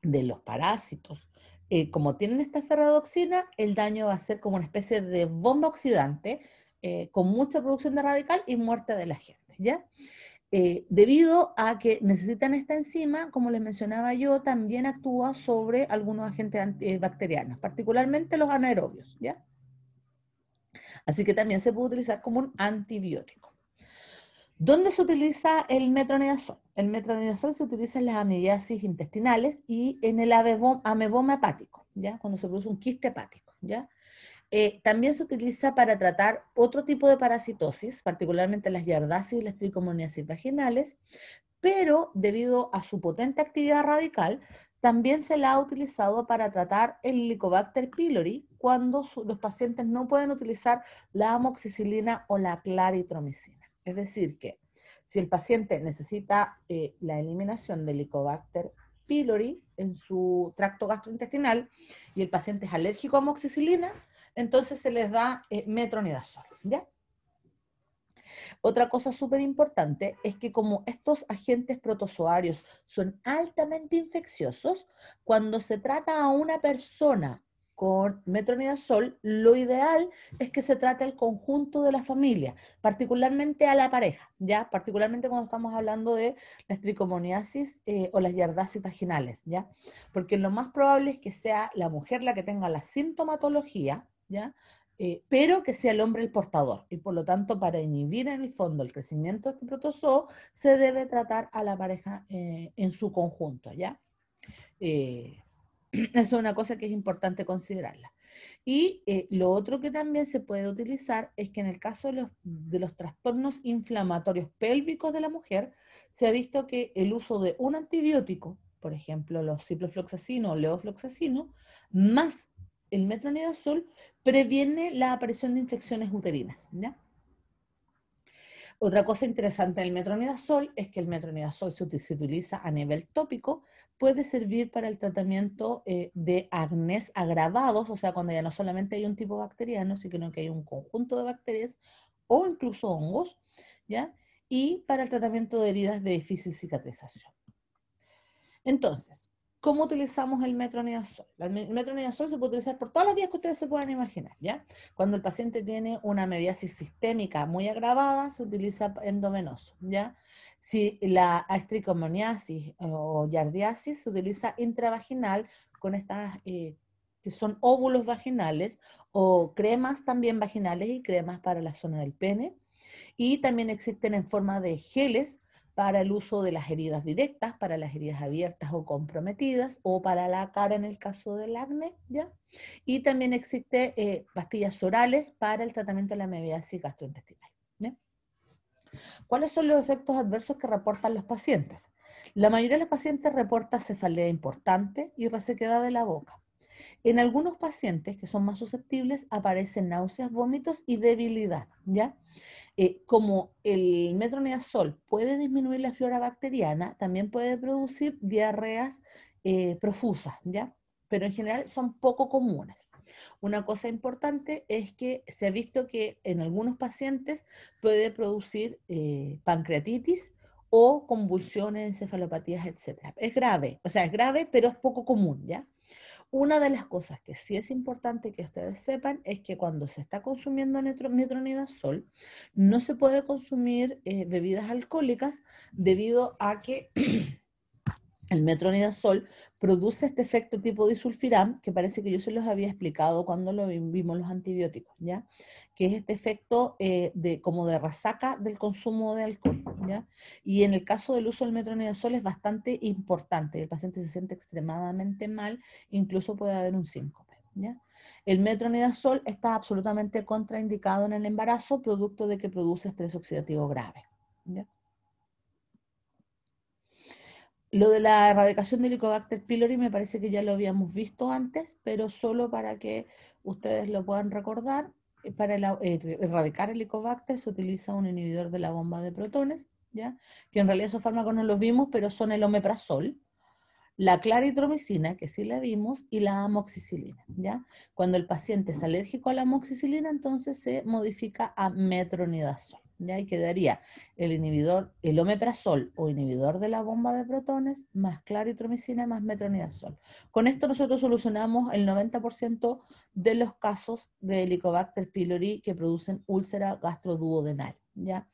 de los parásitos, eh, como tienen esta ferrodoxina, el daño va a ser como una especie de bomba oxidante eh, con mucha producción de radical y muerte de la gente, ¿ya? debido a que necesitan esta enzima, como les mencionaba yo, también actúa sobre algunos agentes antibacterianos, particularmente los anaerobios, ¿ya? Así que también se puede utilizar como un antibiótico. ¿Dónde se utiliza el metronidazol? El metronidazol se utiliza en las amebiasis intestinales y en el ameboma hepático, ¿ya? Cuando se produce un quiste hepático, ¿ya? Eh, también se utiliza para tratar otro tipo de parasitosis, particularmente las yardasis y las tricomoniasis vaginales, pero debido a su potente actividad radical, también se la ha utilizado para tratar el licobacter pylori cuando los pacientes no pueden utilizar la amoxicilina o la claritromicina. Es decir, que si el paciente necesita eh, la eliminación del Helicobacter pylori en su tracto gastrointestinal y el paciente es alérgico a moxicilina, entonces se les da eh, metronidazol, ¿ya? Otra cosa súper importante es que como estos agentes protozoarios son altamente infecciosos, cuando se trata a una persona con metronidazol, lo ideal es que se trate el conjunto de la familia, particularmente a la pareja, ¿ya? Particularmente cuando estamos hablando de la tricomoniasis eh, o las yardasis vaginales, ¿ya? Porque lo más probable es que sea la mujer la que tenga la sintomatología, ¿ya? Eh, pero que sea el hombre el portador. Y por lo tanto, para inhibir en el fondo el crecimiento de este protozoo, se debe tratar a la pareja eh, en su conjunto, ¿ya? Eh, (clears throat) es una cosa que es importante considerarla. Y eh, lo otro que también se puede utilizar es que en el caso de los, trastornos inflamatorios pélvicos de la mujer, se ha visto que el uso de un antibiótico, por ejemplo, los ciprofloxacino o leofloxacino, más el metronidazol, previene la aparición de infecciones uterinas. ¿ya? Otra cosa interesante del metronidazol es que el metronidazol se utiliza a nivel tópico, puede servir para el tratamiento eh, de acné agravados, o sea, cuando ya no solamente hay un tipo bacteriano, sino que hay un conjunto de bacterias o incluso hongos, ¿ya? Y para el tratamiento de heridas de difícil cicatrización. Entonces, cómo utilizamos el metronidazol. El metronidazol se puede utilizar por todas las vías que ustedes se puedan imaginar, ¿ya? Cuando el paciente tiene una mediasis sistémica muy agravada, se utiliza endovenoso, ¿ya? Si la astricomoniasis eh, o yardiasis se utiliza intravaginal con estas eh, que son óvulos vaginales o cremas también vaginales y cremas para la zona del pene. Y también existen en forma de geles para el uso de las heridas directas, para las heridas abiertas o comprometidas, o para la cara en el caso del acné, ¿ya? Y también existe eh, pastillas orales para el tratamiento de la mebiasis gastrointestinal. ¿Cuáles son los efectos adversos que reportan los pacientes? La mayoría de los pacientes reporta cefalea importante y resequedad de la boca. En algunos pacientes que son más susceptibles aparecen náuseas, vómitos y debilidad, ¿ya? Eh, como el metronidazol puede disminuir la flora bacteriana, también puede producir diarreas eh, profusas, ¿ya? Pero en general son poco comunes. Una cosa importante es que se ha visto que en algunos pacientes puede producir eh, pancreatitis o convulsiones, encefalopatías, etc. Es grave, o sea, es grave, pero es poco común, ¿ya? Una de las cosas que sí es importante que ustedes sepan es que cuando se está consumiendo sol no se puede consumir eh, bebidas alcohólicas debido a que (clears throat) el metronidazol produce este efecto tipo disulfiram, que parece que yo se los había explicado cuando lo vimos los antibióticos, ¿ya? Que es este efecto eh, de, como de resaca del consumo de alcohol, ¿ya? Y en el caso del uso del metronidazol es bastante importante. El paciente se siente extremadamente mal, incluso puede haber un síncope, ¿ya? El metronidazol está absolutamente contraindicado en el embarazo, producto de que produce estrés oxidativo grave, ¿ya? Lo de la erradicación del Helicobacter pylori me parece que ya lo habíamos visto antes, pero solo para que ustedes lo puedan recordar, eh, para eh, erradicar el Helicobacter se utiliza un inhibidor de la bomba de protones, ¿ya? que en realidad esos fármacos no los vimos, pero son el omeprazol, la claritromicina, que sí la vimos, y la amoxicilina. ¿ya? Cuando el paciente es alérgico a la amoxicilina, entonces se modifica a metronidazol. Y quedaría el inhibidor, el omeprazol o inhibidor de la bomba de protones, más claritromicina, más metronidazol. Con esto nosotros solucionamos el 90% de los casos de Helicobacter pylori que producen úlcera gastroduodenal. ¿ya?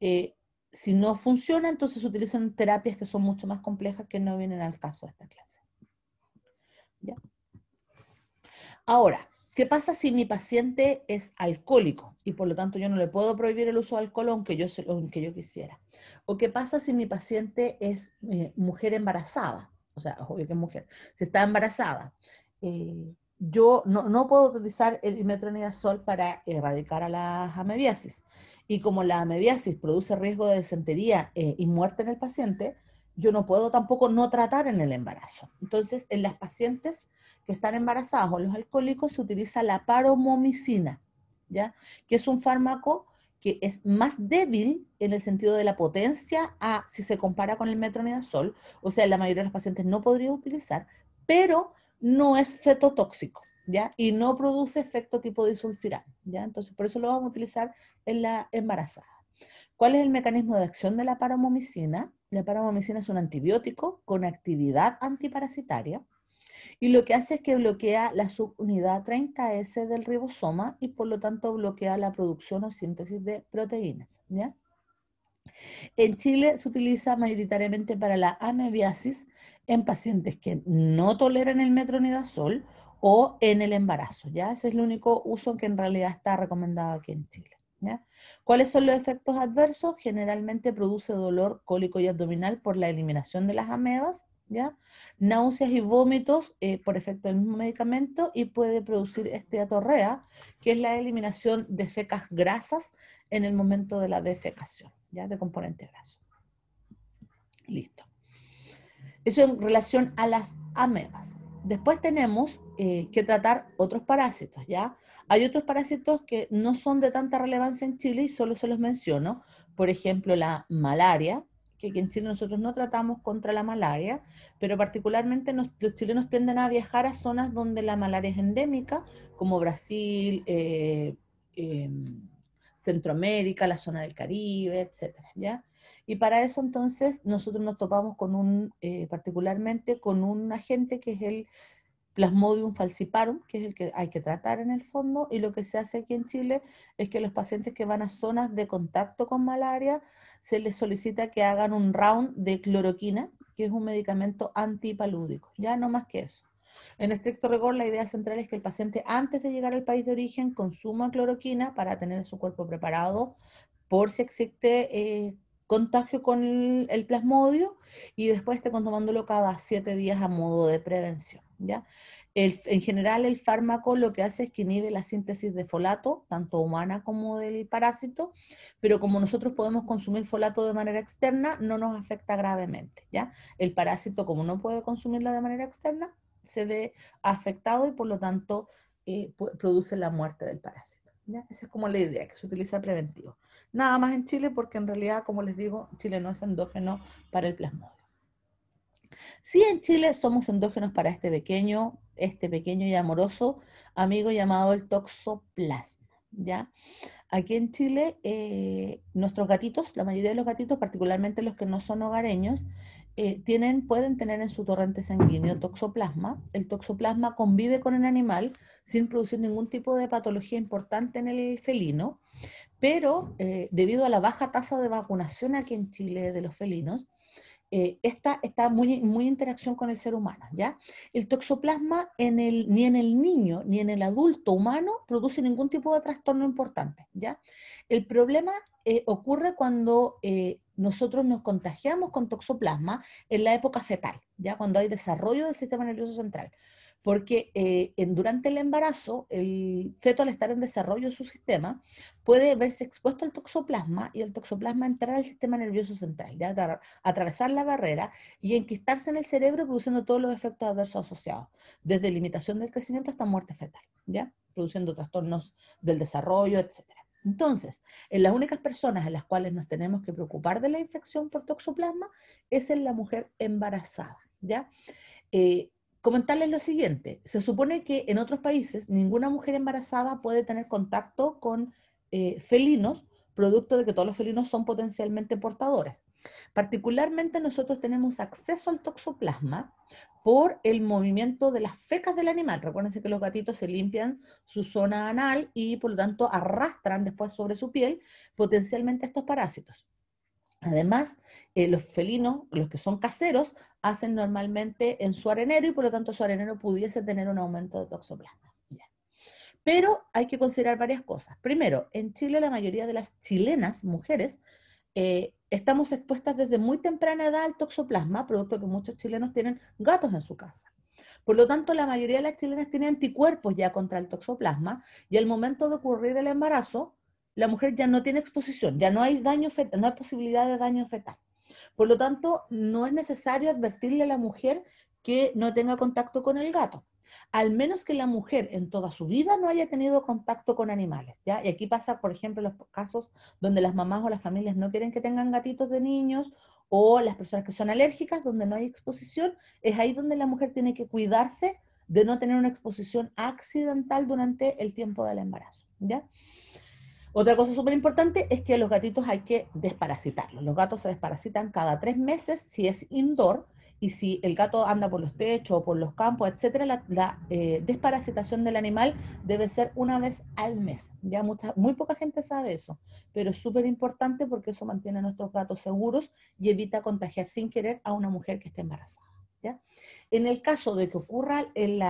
Eh, si no funciona, entonces se utilizan terapias que son mucho más complejas que no vienen al caso de esta clase. ¿Ya? Ahora, ¿Qué pasa si mi paciente es alcohólico y por lo tanto yo no le puedo prohibir el uso de alcohol aunque yo, aunque yo quisiera? ¿O qué pasa si mi paciente es eh, mujer embarazada? O sea, obvio que es mujer, si está embarazada. Eh, yo no, no, puedo utilizar el metronidazol para erradicar a la amebiasis. Y como la amebiasis produce riesgo de desentería eh, y muerte en el paciente, yo no puedo tampoco no tratar en el embarazo. Entonces, en las pacientes que están embarazadas o los alcohólicos se utiliza la paromomicina, ¿ya? Que es un fármaco que es más débil en el sentido de la potencia a si se compara con el metronidazol, o sea, la mayoría de los pacientes no podría utilizar, pero no es fetotóxico, ¿ya? Y no produce efecto tipo disulfiral, ¿ya? Entonces, por eso lo vamos a utilizar en la embarazada. ¿Cuál es el mecanismo de acción de la paromomicina? La paramomicina es un antibiótico con actividad antiparasitaria y lo que hace es que bloquea la subunidad 30S del ribosoma y por lo tanto bloquea la producción o síntesis de proteínas. En Chile se utiliza mayoritariamente para la amebiasis en pacientes que no toleran el metronidazol o en el embarazo. ¿ya? Ese es el único uso que en realidad está recomendado aquí en Chile. ¿Cuáles son los efectos adversos? Generalmente produce dolor cólico y abdominal por la eliminación de las amebas, ¿ya? náuseas y vómitos eh, por efecto del mismo medicamento y puede producir atorrea que es la eliminación de fecas grasas en el momento de la defecación, ¿ya? de componente graso. Listo. Eso en relación a las amebas. Después tenemos eh, que tratar otros parásitos, ¿ya? Hay otros parásitos que no son de tanta relevancia en Chile y solo se los menciono, por ejemplo la malaria, que aquí en Chile nosotros no tratamos contra la malaria, pero particularmente los chilenos tienden a viajar a zonas donde la malaria es endémica, como Brasil, eh, em, Centroamérica, la zona del Caribe, etcétera, ¿ya? Y para eso entonces nosotros nos topamos con un, eh, particularmente con un agente que es el Plasmodium falciparum, que es el que hay que tratar en el fondo, y lo que se hace aquí en Chile es que los pacientes que van a zonas de contacto con malaria se les solicita que hagan un round de cloroquina, que es un medicamento antipalúdico, ya no más que eso. En estricto rigor, la idea central es que el paciente antes de llegar al país de origen consuma cloroquina para tener su cuerpo preparado por si existe eh, contagio con el, el plasmodio y después esté consumándolo cada siete días a modo de prevención en general, el fármaco lo que hace es que inhibe la síntesis de folato, tanto humana como del parásito, pero como nosotros podemos consumir folato de manera externa, no nos afecta gravemente, ¿ya? El parásito, como no puede consumirla de manera externa, se ve afectado y por lo tanto eh, produce la muerte del parásito. Esa es como la idea, que se utiliza preventivo. Nada más en Chile porque en realidad, como les digo, Chile no es endógeno para el plasmódio. Sí, en Chile somos endógenos para este pequeño, este pequeño y amoroso amigo llamado el toxoplasma. ¿ya? Aquí en Chile, eh, nuestros gatitos, la mayoría de los gatitos, particularmente los que no son hogareños, eh, tienen, pueden tener en su torrente sanguíneo toxoplasma. El toxoplasma convive con el animal sin producir ningún tipo de patología importante en el felino, pero eh, debido a la baja tasa de vacunación aquí en Chile de los felinos, eh, esta está muy, en interacción con el ser humano, ¿ya? El toxoplasma el, ni en el niño ni en el adulto humano produce ningún tipo de trastorno importante, ¿ya? El problema eh, ocurre cuando eh, nosotros nos contagiamos con toxoplasma en la época fetal, ¿ya? Cuando hay desarrollo del sistema nervioso central porque eh, en, durante el embarazo el feto al estar en desarrollo de su sistema puede verse expuesto al toxoplasma y el toxoplasma entrar al sistema nervioso central, ya atravesar la barrera y enquistarse en el cerebro produciendo todos los efectos adversos asociados, desde limitación del crecimiento hasta muerte fetal, ¿ya? produciendo trastornos del desarrollo, etcétera. Entonces, en las únicas personas en las cuales nos tenemos que preocupar de la infección por toxoplasma es en la mujer embarazada, ¿ya? Eh, comentarles lo siguiente. Se supone que en otros países ninguna mujer embarazada puede tener contacto con eh, felinos, producto de que todos los felinos son potencialmente portadores. Particularmente nosotros tenemos acceso al toxoplasma por el movimiento de las fecas del animal. Recuérdense que los gatitos se limpian su zona anal y por lo tanto arrastran después sobre su piel potencialmente estos parásitos. Además, eh, los felinos, los que son caseros, hacen normalmente en su arenero y por lo tanto su arenero pudiese tener un aumento de toxoplasma. Pero hay que considerar varias cosas. Primero, en Chile la mayoría de las chilenas mujeres eh, estamos expuestas desde muy temprana edad al toxoplasma, producto que muchos chilenos tienen gatos en su casa. Por lo tanto, la mayoría de las chilenas tienen anticuerpos ya contra el toxoplasma y al momento de ocurrir el embarazo, la mujer ya no tiene exposición, ya no hay daño no hay posibilidad de daño fetal. Por lo tanto, no es necesario advertirle a la mujer que no tenga contacto con el gato, al menos que la mujer en toda su vida no haya tenido contacto con animales, ¿ya? Y aquí pasa, por ejemplo, los casos donde las mamás o las familias no quieren que tengan gatitos de niños o las personas que son alérgicas, donde no hay exposición, es ahí donde la mujer tiene que cuidarse de no tener una exposición accidental durante el tiempo del embarazo, ¿ya? Otra cosa súper importante es que los gatitos hay que desparasitarlos. Los gatos se desparasitan cada tres meses si es indoor y si el gato anda por los techos, o por los campos, etcétera, la, eh, desparasitación del animal debe ser una vez al mes. Ya mucha, muy poca gente sabe eso, pero es súper importante porque eso mantiene a nuestros gatos seguros y evita contagiar sin querer a una mujer que esté embarazada. ¿ya? En el caso de que ocurra el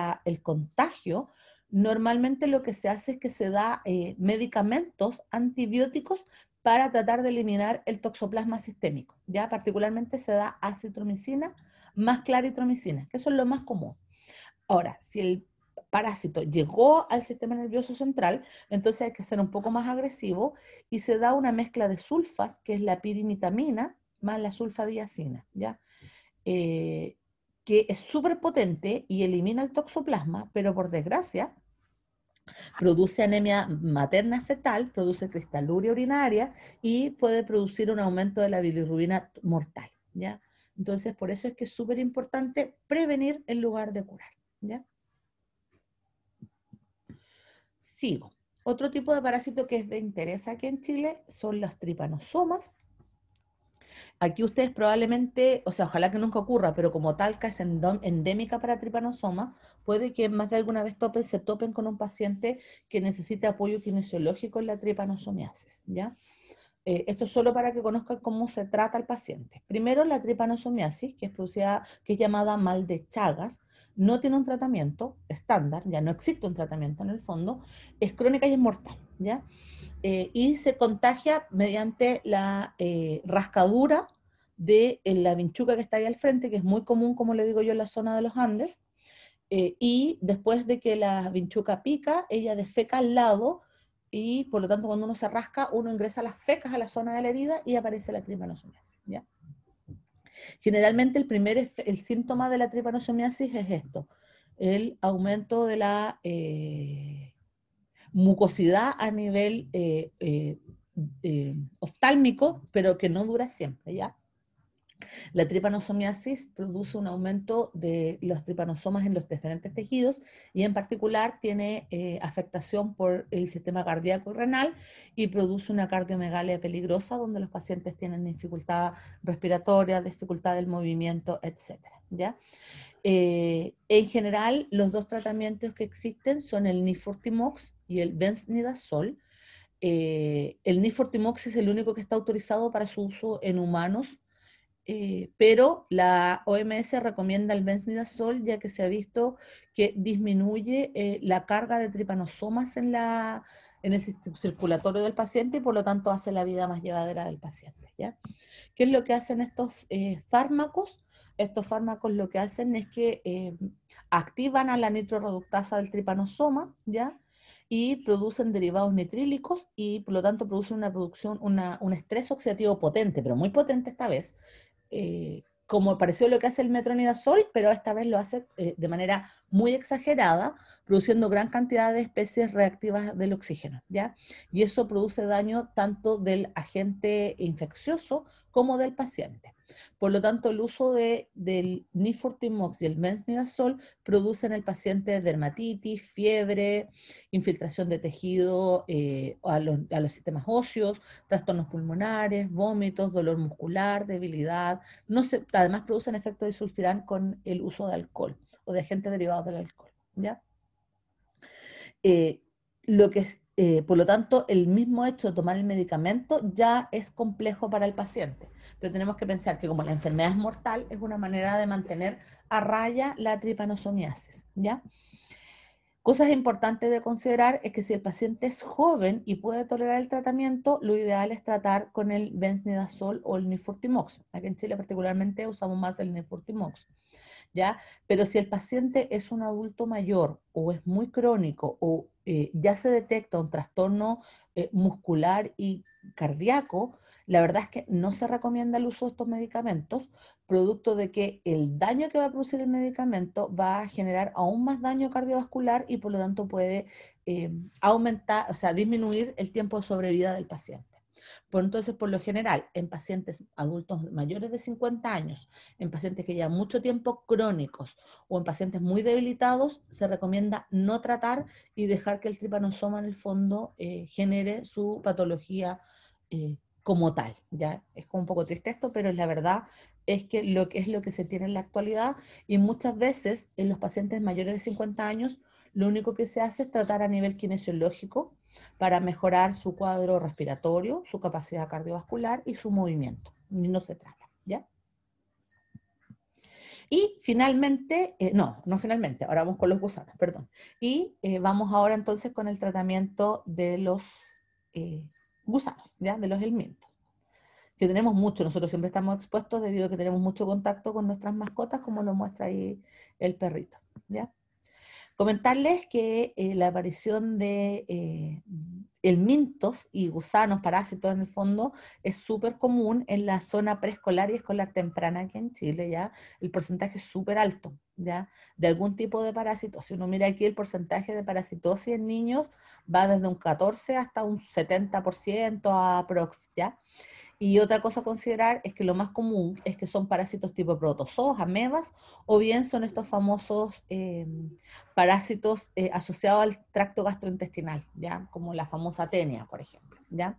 contagio, Normalmente lo que se hace es que se da eh, medicamentos antibióticos para tratar de eliminar el toxoplasma sistémico. Ya particularmente se da acitromicina más claritromicina, que eso es lo más común. Ahora, si el parásito llegó al sistema nervioso central, entonces hay que ser un poco más agresivo y se da una mezcla de sulfas, que es la pirimitamina, más la sulfadiacina, ¿ya? Eh, que es súper potente y elimina el toxoplasma, pero por desgracia produce anemia materna fetal, produce cristaluria urinaria y puede producir un aumento de la bilirrubina mortal, ¿ya? Entonces, por eso es que es súper importante prevenir en lugar de curar, ¿ya? Sigo. Otro tipo de parásito que es de interés aquí en Chile son los tripanosomas, Aquí ustedes probablemente, o sea, ojalá que nunca ocurra, pero como Talca es endémica para tripanosoma, puede que más de alguna vez se topen con un paciente que necesite apoyo kinesiológico en la tripanosomiasis, ¿ya? Eh, esto es solo para que conozcan cómo se trata el paciente. Primero, la tripanosomiasis, que es, que es llamada mal de Chagas, no tiene un tratamiento estándar, ya no existe un tratamiento en el fondo, es crónica y es mortal, ¿ya? Eh, y se contagia mediante la eh, rascadura de eh, la vinchuca que está ahí al frente, que es muy común, como le digo yo, en la zona de los Andes. y después de que la vinchuca pica, ella defeca al lado y por lo tanto cuando uno se rasca, uno ingresa las fecas a la zona de la herida y aparece la tripanosomiasis. Generalmente el primer el síntoma de la tripanosomiasis es esto, el aumento de la mucosidad a nivel eh, eh, eh, oftálmico, pero que no dura siempre, ¿ya? La tripanosomiasis produce un aumento de los tripanosomas en los diferentes tejidos y en particular tiene afectación por el sistema cardíaco y renal y produce una cardiomegalia peligrosa donde los pacientes tienen dificultad respiratoria, dificultad del movimiento, etc. ¿ya? en general, los dos tratamientos que existen son el nifurtimox y el benznidazol, eh, el nifortimox es el único que está autorizado para su uso en humanos, eh, pero la OMS recomienda el benznidazol, ya que se ha visto que disminuye eh, la carga de tripanosomas en, la, en el circulatorio del paciente y por lo tanto hace la vida más llevadera del paciente. ¿ya? ¿Qué es lo que hacen estos fármacos? Estos fármacos lo que hacen es que activan a la nitroreductasa del tripanosoma, ¿ya? y producen derivados nitrílicos y por lo tanto producen una producción, un estrés oxidativo potente, pero muy potente esta vez, eh, como pareció lo que hace el metronidazol, pero esta vez lo hace eh, de manera muy exagerada, produciendo gran cantidad de especies reactivas del oxígeno, ¿ya? Y eso produce daño tanto del agente infeccioso como del paciente. Por lo tanto, el uso de, del Nifortimox y el Mensnidazol produce en el paciente dermatitis, fiebre, infiltración de tejido eh, a, los, sistemas óseos, trastornos pulmonares, vómitos, dolor muscular, debilidad. No además, producen efecto disulfirán con el uso de alcohol o de agentes derivados del alcohol. Eh, lo que es eh, por lo tanto, el mismo hecho de tomar el medicamento ya es complejo para el paciente. Pero tenemos que pensar que como la enfermedad es mortal, es una manera de mantener a raya la tripanosomiasis. ¿ya? Cosas importantes de considerar es que si el paciente es joven y puede tolerar el tratamiento, lo ideal es tratar con el benznidazol o el nifurtimox. Aquí en Chile particularmente usamos más el nifurtimox. Pero si el paciente es un adulto mayor o es muy crónico o eh, ya se detecta un trastorno eh, muscular y cardíaco, la verdad es que no se recomienda el uso de estos medicamentos, producto de que el daño que va a producir el medicamento va a generar aún más daño cardiovascular y por lo tanto puede eh, aumentar, o sea, disminuir el tiempo de sobrevida del paciente. Por entonces, por lo general, en pacientes adultos mayores de 50 años, en pacientes que llevan mucho tiempo crónicos o en pacientes muy debilitados, se recomienda no tratar y dejar que el tripanosoma en el fondo eh, genere su patología eh, como tal. Ya es como un poco triste esto, pero la verdad es que lo que es lo que se tiene en la actualidad y muchas veces en los pacientes mayores de 50 años lo único que se hace es tratar a nivel kinesiológico para mejorar su cuadro respiratorio, su capacidad cardiovascular y su movimiento. No se trata, ¿ya? Y finalmente, eh, no, no finalmente, ahora vamos con los gusanos, perdón. Y eh, vamos ahora entonces con el tratamiento de los eh, gusanos, ¿ya? De los helmintos. Que tenemos mucho, nosotros siempre estamos expuestos debido a que tenemos mucho contacto con nuestras mascotas, como lo muestra ahí el perrito, ¿ya? Comentarles que eh, la aparición de eh, elmintos y gusanos, parásitos en el fondo, es súper común en la zona preescolar y escolar temprana aquí en Chile, ¿ya? El porcentaje es súper alto, ¿ya? De algún tipo de parásitos. Si uno mira aquí, el porcentaje de parasitosis en niños va desde un 14 hasta un 70% aprox, ¿ya? Y otra cosa a considerar es que lo más común es que son parásitos tipo protozoos, amebas, o bien son estos famosos em, parásitos eh, asociados al tracto gastrointestinal, ¿ya? como la famosa tenia, por ejemplo. ¿ya?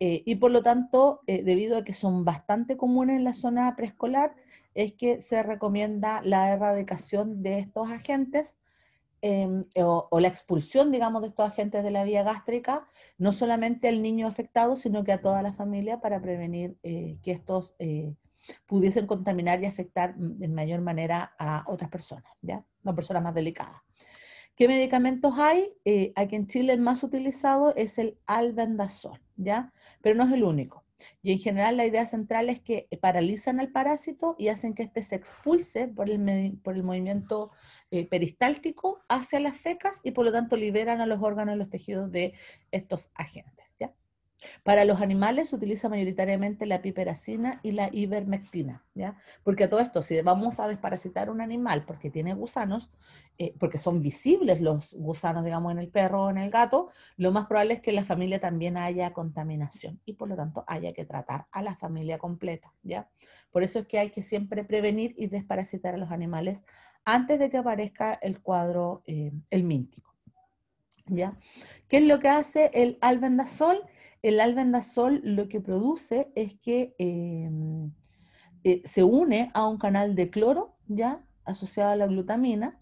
Eh, y por lo tanto, eh, debido a que son bastante comunes en la zona preescolar, es que se recomienda la erradicación de estos agentes Em, o, la expulsión, digamos, de estos agentes de la vía gástrica, no solamente al niño afectado, sino que a toda la familia para prevenir eh, que estos eh, pudiesen contaminar y afectar de mm, mayor manera a otras personas, ¿ya? A personas más delicadas. ¿Qué medicamentos hay? Eh, aquí en Chile el más utilizado es el albendazol, ¿ya? Pero no es el único. Y en general la idea central es que paralizan al parásito y hacen que éste se expulse por el, movimiento eh, peristáltico hacia las fecas y por lo tanto liberan a los órganos y los tejidos de estos agentes. Para los animales se utiliza mayoritariamente la piperacina y la ivermectina, ¿ya? Porque a todo esto, si vamos a desparasitar un animal porque tiene gusanos, eh, porque son visibles los gusanos, digamos, en el perro o en el gato, lo más probable es que en la familia también haya contaminación y por lo tanto haya que tratar a la familia completa, ¿ya? Por eso es que hay que siempre prevenir y desparasitar a los animales antes de que aparezca el cuadro, eh, el míntico. ¿Ya? ¿Qué es lo que hace el albendazol? el albendazol lo que produce es que em, eh, se une a un canal de cloro, ya asociado a la glutamina,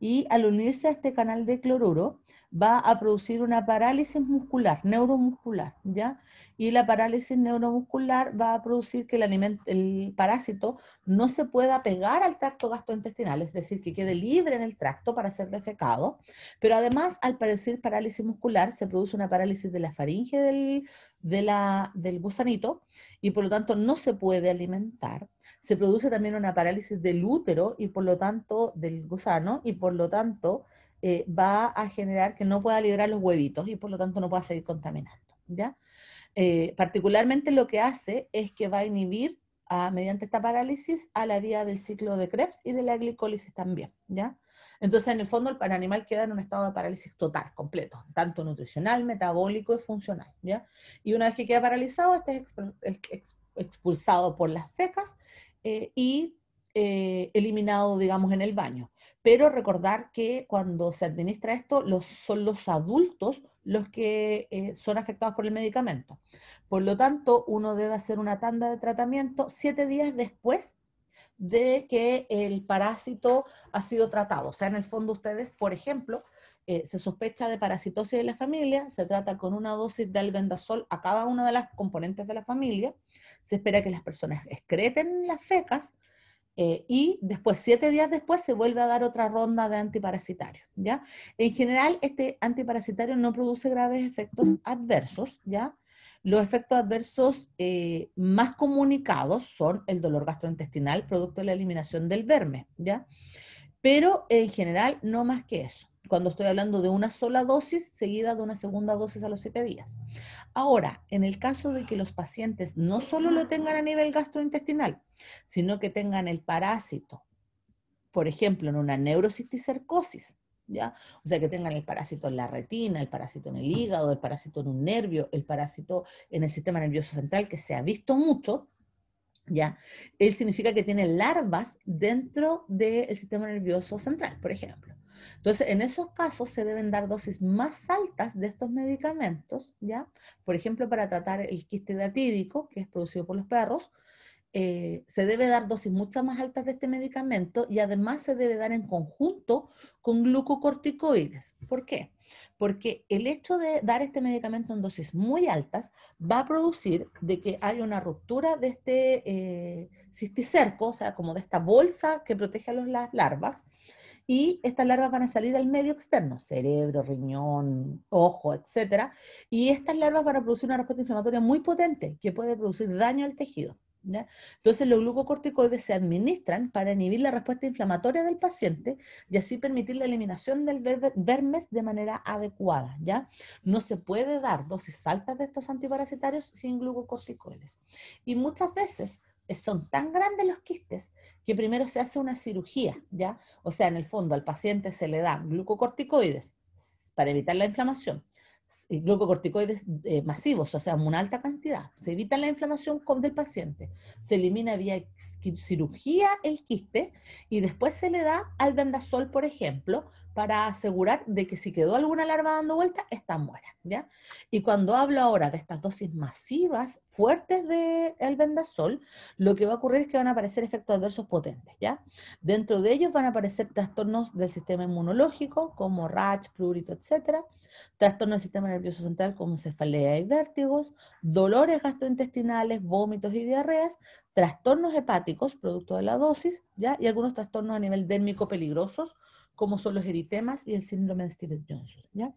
y al unirse a este canal de cloruro, va a producir una parálisis muscular, neuromuscular, ¿ya? Y la parálisis neuromuscular va a producir que el, parásito no se pueda pegar al tracto gastrointestinal, es decir, que quede libre en el tracto para ser defecado, pero además al parecer parálisis muscular se produce una parálisis de la faringe del, del gusanito y por lo tanto no se puede alimentar. Se produce también una parálisis del útero y por lo tanto del gusano y por lo tanto eh, va a generar que no pueda liberar los huevitos y por lo tanto no pueda seguir contaminando. ¿ya? Eh, particularmente lo que hace es que va a inhibir ah, mediante esta parálisis a la vía del ciclo de Krebs y de la glicólisis también. ¿ya? Entonces, en el fondo, el animal queda en un estado de parálisis total, completo, tanto nutricional, metabólico y funcional. ¿ya? Y una vez que queda paralizado, este expulsado por las fecas eh, y eh, eliminado, digamos, en el baño. Pero recordar que cuando se administra esto, son los adultos los que eh, son afectados por el medicamento. Por lo tanto, uno debe hacer una tanda de tratamiento siete días después de que el parásito ha sido tratado. O sea, en el fondo ustedes, por ejemplo, eh, se sospecha de parasitosis en la familia, se trata con una dosis de albendazol a cada una de las componentes de la familia, se espera que las personas excreten las fecas, eh, y después, siete días después, se vuelve a dar otra ronda de antiparasitario, ¿ya? En general, este antiparasitario no produce graves efectos adversos, ¿ya? Los efectos adversos eh, más comunicados son el dolor gastrointestinal, producto de la eliminación del verme, ¿ya? Pero en general, no más que eso, cuando estoy hablando de una sola dosis seguida de una segunda dosis a los siete días. Ahora, en el caso de que los pacientes no solo lo tengan a nivel gastrointestinal, sino que tengan el parásito, por ejemplo, en una neurocisticercosis, ¿ya? O sea, que tengan el parásito en la retina, el parásito en el hígado, el parásito en un nervio, el parásito en el sistema nervioso central, que se ha visto mucho, ¿ya? Él significa que tiene larvas dentro del sistema nervioso central, por ejemplo. Entonces, en esos casos se deben dar dosis más altas de estos medicamentos, ¿ya? Por ejemplo, para tratar el quiste datídico, que es producido por los perros, eh, se debe dar dosis muchas más altas de este medicamento y además se debe dar en conjunto con glucocorticoides. ¿Por qué? Porque el hecho de dar este medicamento en dosis muy altas va a producir de que haya una ruptura de este eh, cisticerco, o sea, como de esta bolsa que protege a las larvas, y estas larvas van a salir del medio externo, cerebro, riñón, ojo, etc. Y estas larvas van a producir una respuesta inflamatoria muy potente que puede producir daño al tejido. ¿Ya? Entonces los glucocorticoides se administran para inhibir la respuesta inflamatoria del paciente y así permitir la eliminación del vermes de manera adecuada. ¿ya? No se puede dar dosis altas de estos antiparasitarios sin glucocorticoides. Y muchas veces son tan grandes los quistes que primero se hace una cirugía, ¿ya? O sea, en el fondo al paciente se le da glucocorticoides para evitar la inflamación, glucocorticoides eh, masivos, o sea, una alta cantidad. Se evita la inflamación con, del paciente, se elimina vía cirugía el quiste y después se le da albendazol, por ejemplo, para asegurar de que si quedó alguna alarma dando vuelta, está muerta, ¿ya? Y cuando hablo ahora de estas dosis masivas, fuertes del el vendasol, lo que va a ocurrir es que van a aparecer efectos adversos potentes, ¿ya? Dentro de ellos van a aparecer trastornos del sistema inmunológico, como rash, prurito, etcétera, trastornos del sistema nervioso central, como cefalea y vértigos, dolores gastrointestinales, vómitos y diarreas, trastornos hepáticos, producto de la dosis, ¿ya? Y algunos trastornos a nivel dérmico peligrosos, como son los eritemas y el síndrome de Stevens-Johnson. ¿ya?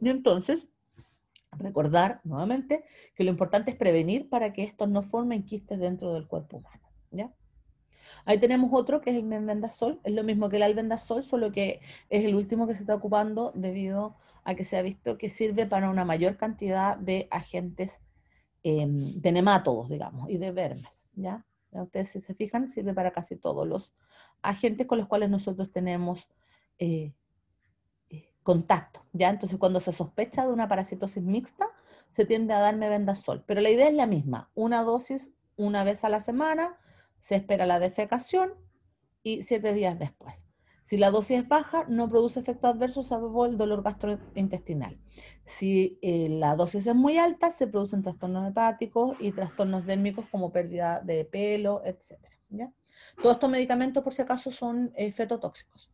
Y entonces, recordar nuevamente que lo importante es prevenir para que estos no formen quistes dentro del cuerpo humano. ¿ya? Ahí tenemos otro que es el membendazol, es lo mismo que el albendazol, solo que es el último que se está ocupando debido a que se ha visto que sirve para una mayor cantidad de agentes em, de nemátodos, digamos, y de vermes, ¿ya? Ustedes si se fijan, sirve para casi todos los agentes con los cuales nosotros tenemos eh, eh, contacto. ¿ya? Entonces, cuando se sospecha de una parasitosis mixta, se tiende a darme vendasol. Pero la idea es la misma, una dosis una vez a la semana, se espera la defecación y siete días después. Si la dosis es baja, no produce efecto adverso salvo el dolor gastrointestinal. Si eh, la dosis es muy alta, se producen trastornos hepáticos y trastornos dérmicos como pérdida de pelo, etc. Todos estos medicamentos, por si acaso, son eh, fetotóxicos.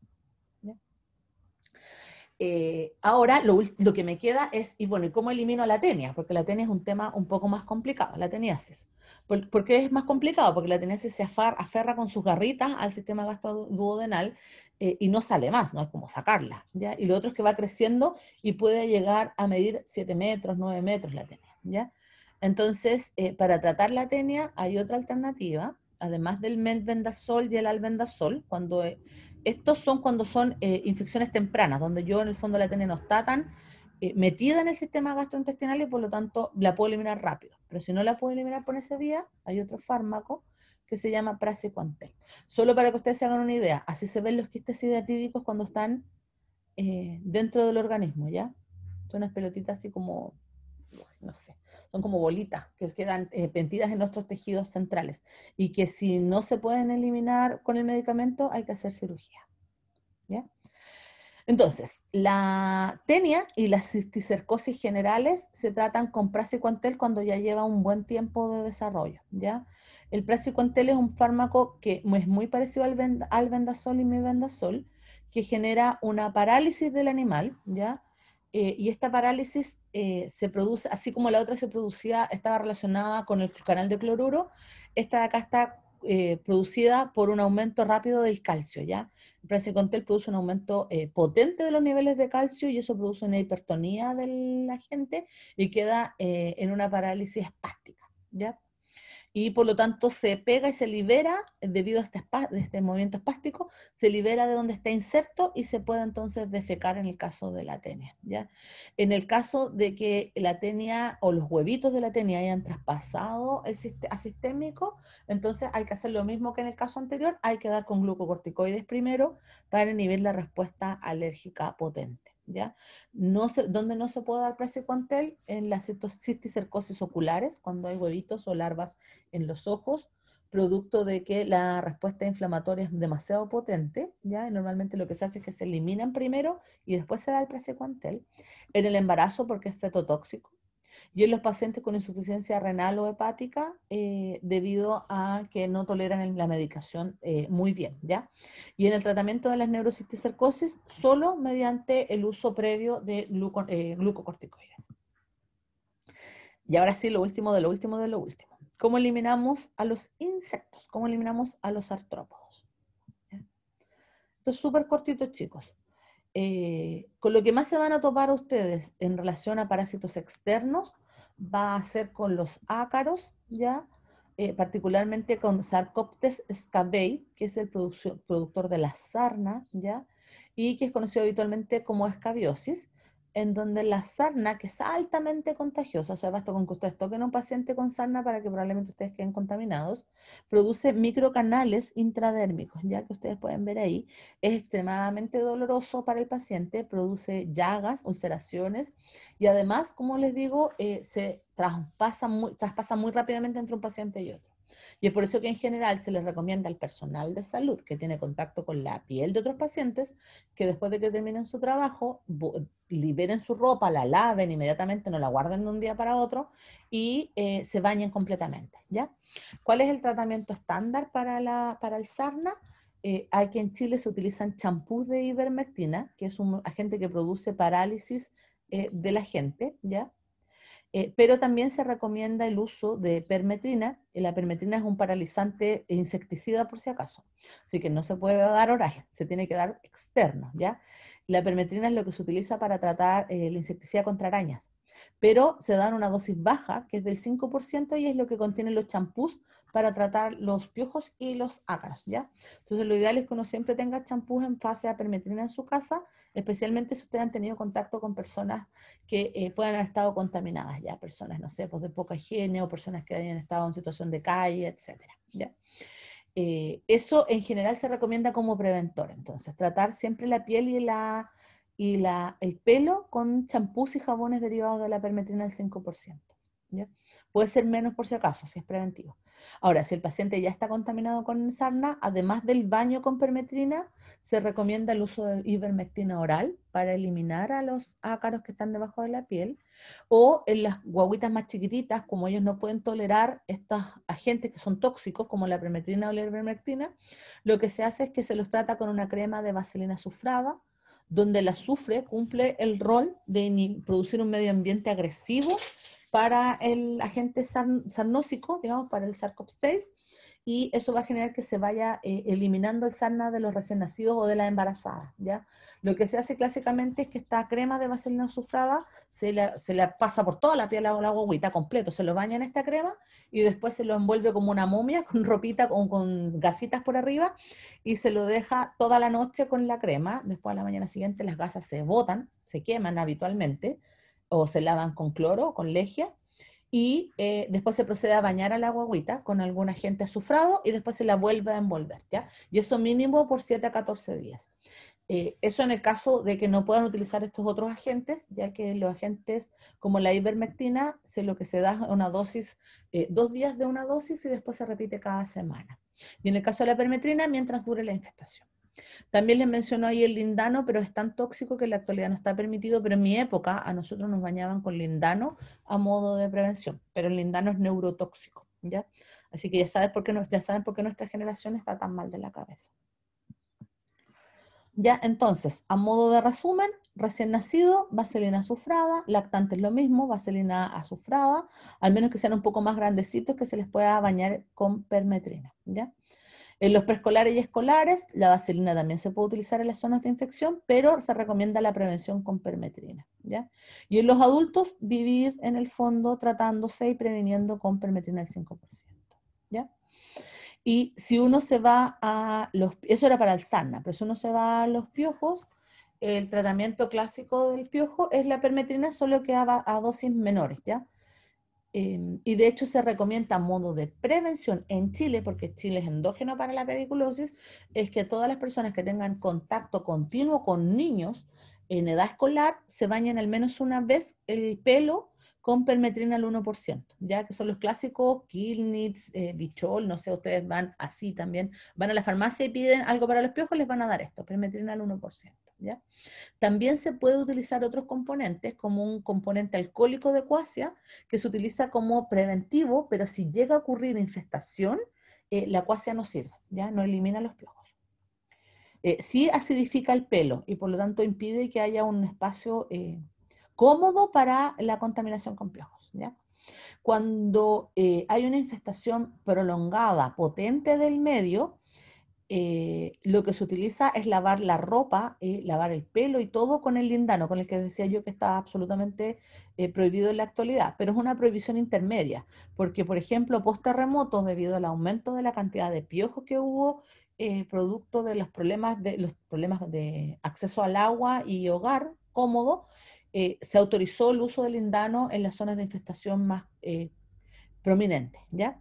Eh, ahora lo, que me queda es, y bueno, ¿y cómo elimino la tenia? Porque la tenia es un tema un poco más complicado, la teniasis. ¿Por, qué es más complicado? Porque la teniasis se aferra, con sus garritas al sistema gastroduodenal eh, y no sale más, no es como sacarla. ¿ya? Y lo otro es que va creciendo y puede llegar a medir 7 metros, 9 metros la tenia. ¿ya? Entonces, eh, para tratar la tenia hay otra alternativa, además del melbendazol y el albendazol, cuando eh, estos son cuando son eh, infecciones tempranas, donde yo en el fondo la tenía no está eh, metida en el sistema gastrointestinal y por lo tanto la puedo eliminar rápido. Pero si no la puedo eliminar por ese vía, hay otro fármaco que se llama Prasequantel. Solo para que ustedes se hagan una idea, así se ven los quistes hidratídicos cuando están eh, dentro del organismo, ¿ya? Son unas pelotitas así como no sé, son como bolitas que quedan eh, en nuestros tejidos centrales y que si no se pueden eliminar con el medicamento hay que hacer cirugía. ¿Ya? Entonces, la tenia y las cisticercosis generales se tratan con praziquantel cuando ya lleva un buen tiempo de desarrollo, ¿ya? El praziquantel es un fármaco que es muy parecido al, al vendasol y mi vendasol, que genera una parálisis del animal, ¿ya? Eh, y esta parálisis eh, se produce, así como la otra se producía, estaba relacionada con el canal de cloruro, esta de acá está eh, producida por un aumento rápido del calcio, ¿ya? El produce un aumento potente de los niveles de calcio y eso produce una hipertonía de la gente y queda en una parálisis espástica, ¿ya? y por lo tanto se pega y se libera, debido a este, este movimiento espástico, se libera de donde está inserto y se puede entonces defecar en el caso de la tenia. ¿ya? En el caso de que la tenia o los huevitos de la tenia hayan traspasado el sistémico, entonces hay que hacer lo mismo que en el caso anterior, hay que dar con glucocorticoides primero para inhibir la respuesta alérgica potente. ¿ya? No se, donde no se puede dar precio cuantel en las cisticercosis oculares, cuando hay huevitos o larvas en los ojos, producto de que la respuesta inflamatoria es demasiado potente, ¿ya? normalmente lo que se hace es que se eliminan primero y después se da el cuantel. En el embarazo porque es fetotóxico, y en los pacientes con insuficiencia renal o hepática, eh, debido a que no toleran la medicación eh, muy bien, ¿ya? Y en el tratamiento de las neurocisticercosis, solo mediante el uso previo de eh, glucocorticoides. Y ahora sí, lo último de lo último de lo último. ¿Cómo eliminamos a los insectos? ¿Cómo eliminamos a los artrópodos? Esto es súper cortito, chicos. Eh, con lo que más se van a topar ustedes en relación a parásitos externos va a ser con los ácaros, ¿ya? Eh, particularmente con Sarcoptes scabei, que es el productor de la sarna, ¿ya? Y que es conocido habitualmente como escabiosis en donde la sarna, que es altamente contagiosa, o sea, basta con que ustedes toquen a un paciente con sarna para que probablemente ustedes queden contaminados, produce microcanales intradérmicos, ya que ustedes pueden ver ahí, es extremadamente doloroso para el paciente, produce llagas, ulceraciones, y además, como les digo, eh, se traspasa muy rápidamente entre un paciente y otro. Y es por eso que en general se les recomienda al personal de salud que tiene contacto con la piel de otros pacientes que después de que terminen su trabajo liberen su ropa, la laven inmediatamente, no la guarden de un día para otro y eh, se bañen completamente. ¿ya? ¿Cuál es el tratamiento estándar para, la, para el sarna? hay eh, aquí en Chile se utilizan champús de ivermectina, que es un agente que produce parálisis eh, de la gente, ¿ya? Eh, pero también se recomienda el uso de permetrina. La permetrina es un paralizante insecticida por si acaso. Así que no se puede dar oral, se tiene que dar externo, ¿ya? La permetrina es lo que se utiliza para tratar eh, la insecticida contra arañas, pero se dan una dosis baja, que es del 5%, y es lo que contienen los champús para tratar los piojos y los ácaros, ¿ya? Entonces lo ideal es que uno siempre tenga champús en fase de permetrina en su casa, especialmente si usted han tenido contacto con personas que eh, puedan haber estado contaminadas, ¿ya? Personas, no sé, pues de poca higiene o personas que hayan estado en situación de calle, etcétera, ¿ya? Eh, eso en general se recomienda como preventor, entonces tratar siempre la piel y, la, y la, el pelo con champús y jabones derivados de la permetrina al 5%. Puede ser menos por si acaso, si es preventivo. Ahora, si el paciente ya está contaminado con sarna, además del baño con permetrina, se recomienda el uso de ivermectina oral para eliminar a los ácaros que están debajo de la piel, o en las guaguitas más chiquititas, como ellos no pueden tolerar estos agentes que son tóxicos, como la permetrina o la ivermectina, lo que se hace es que se los trata con una crema de vaselina sufrada, donde el azufre cumple el rol de producir un medio ambiente agresivo para el agente sarnósico, digamos, para el sarcopstase, y eso va a generar que se vaya eh, eliminando el sarna de los recién nacidos o de las embarazadas, ¿ya? Lo que se hace clásicamente es que esta crema de vaselina sufrada se la, pasa por toda la piel o la guaguita completo, se lo baña en esta crema y después se lo envuelve como una momia con ropita, con, con gasitas por arriba y se lo deja toda la noche con la crema, después a la mañana siguiente las gasas se botan, se queman habitualmente, o se lavan con cloro, o con legia, y eh, después se procede a bañar a la guaguita con algún agente azufrado y después se la vuelve a envolver, ¿ya? Y eso mínimo por 7 a 14 días. Eh, eso en el caso de que no puedan utilizar estos otros agentes, ya que los agentes como la ivermectina, se, lo que se da una dosis, eh, dos días de una dosis y después se repite cada semana. Y en el caso de la permetrina, mientras dure la infestación. También les menciono ahí el lindano, pero es tan tóxico que en la actualidad no está permitido, pero en mi época a nosotros nos bañaban con lindano a modo de prevención, pero el lindano es neurotóxico, ¿ya? Así que ya, por qué saben por qué nuestra generación está tan mal de la cabeza. Ya, entonces, a modo de resumen, recién nacido, vaselina azufrada, es lo mismo, vaselina azufrada, al menos que sean un poco más grandecitos que se les pueda bañar con permetrina, ¿ya? En los preescolares y escolares, la vaselina también se puede utilizar en las zonas de infección, pero se recomienda la prevención con permetrina. ¿ya? Y en los adultos, vivir en el fondo tratándose y previniendo con permetrina al 5%. ¿ya? Y si uno se va a los, eso era para el sarna, pero si uno se va a los piojos, el tratamiento clásico del piojo es la permetrina, solo que a, a dosis menores, ¿ya? Em, y de hecho se recomienda modo de prevención en Chile, porque Chile es endógeno para la pediculosis, es que todas las personas que tengan contacto continuo con niños en edad escolar se bañen al menos una vez el pelo con permetrina al 1%, ya que son los clásicos Kilnitz, eh, Bichol, no sé, ustedes van así también, van a la farmacia y piden algo para los piojos, les van a dar esto, permetrina al 1%. ¿ya? También se puede utilizar otros componentes, como un componente alcohólico de acuasia que se utiliza como preventivo, pero si llega a ocurrir infestación, eh, la cuasia no sirve, ¿ya? No elimina los piojos. Eh, sí acidifica el pelo y por lo tanto impide que haya un espacio eh, cómodo para la contaminación con piojos, Cuando eh, hay una infestación prolongada, potente del medio, eh, lo que se utiliza es lavar la ropa, eh, lavar el pelo y todo con el lindano, con el que decía yo que estaba absolutamente eh, prohibido en la actualidad, pero es una prohibición intermedia, porque por ejemplo, post terremotos, debido al aumento de la cantidad de piojos que hubo, producto de los problemas de los problemas de acceso al agua y hogar cómodo, se autorizó el uso del lindano en las zonas de infestación más prominentes, ¿ya?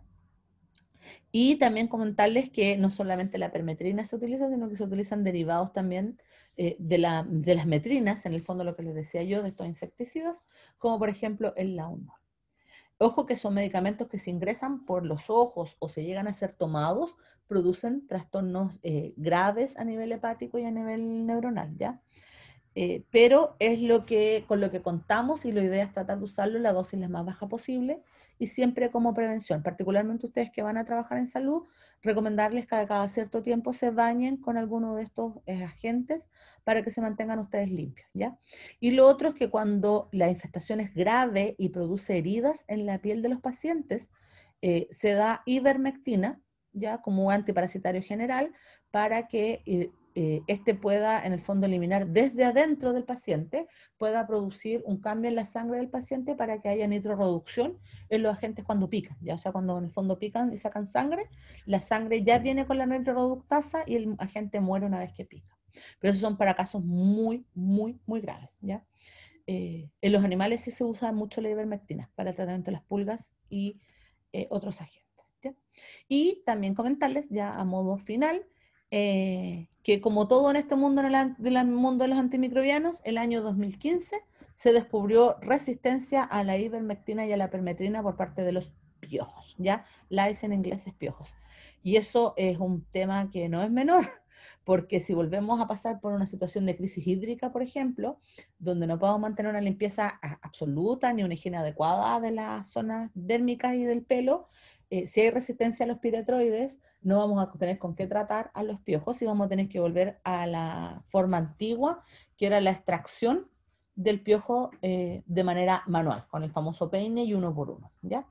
Y también comentarles que no solamente la permetrina se utiliza, sino que se utilizan derivados también eh, de, la, de, las metrinas, en el fondo lo que les decía yo, de estos insecticidas, como por ejemplo el launol. Ojo que son medicamentos que se ingresan por los ojos o se llegan a ser tomados, producen trastornos eh, graves a nivel hepático y a nivel neuronal, ¿ya? Eh, pero es lo que, con lo que contamos y la idea es tratar de usarlo en la dosis la más baja posible y siempre como prevención. Particularmente ustedes que van a trabajar en salud, recomendarles que a cada cierto tiempo se bañen con alguno de estos eh, agentes para que se mantengan ustedes limpios, ¿ya? Y lo otro es que cuando la infestación es grave y produce heridas en la piel de los pacientes, eh, se da ivermectina, ya como antiparasitario general, para que eh, este pueda, en el fondo, eliminar desde adentro del paciente, pueda producir un cambio en la sangre del paciente para que haya nitroreducción en los agentes cuando pican. ¿ya? O sea, cuando en el fondo pican y sacan sangre, la sangre ya viene con la nitroreductasa y el agente muere una vez que pica. Pero esos son para casos muy, muy, muy graves. ¿ya? Eh, en los animales sí se usa mucho la ivermectina para el tratamiento de las pulgas y eh, otros agentes. ¿ya? Y también comentarles, ya a modo final, eh, que como todo en este mundo, en el, del mundo de los antimicrobianos, el año 2015 se descubrió resistencia a la ivermectina y a la permetrina por parte de los piojos, ¿ya? Lice en inglés es piojos. Y eso es un tema que no es menor, porque si volvemos a pasar por una situación de crisis hídrica, por ejemplo, donde no podemos mantener una limpieza absoluta ni una higiene adecuada de las zonas dérmicas y del pelo, eh, si hay resistencia a los piretroides, no vamos a tener con qué tratar a los piojos y vamos a tener que volver a la forma antigua, que era la extracción del piojo eh, de manera manual, con el famoso peine y uno por uno, ¿ya?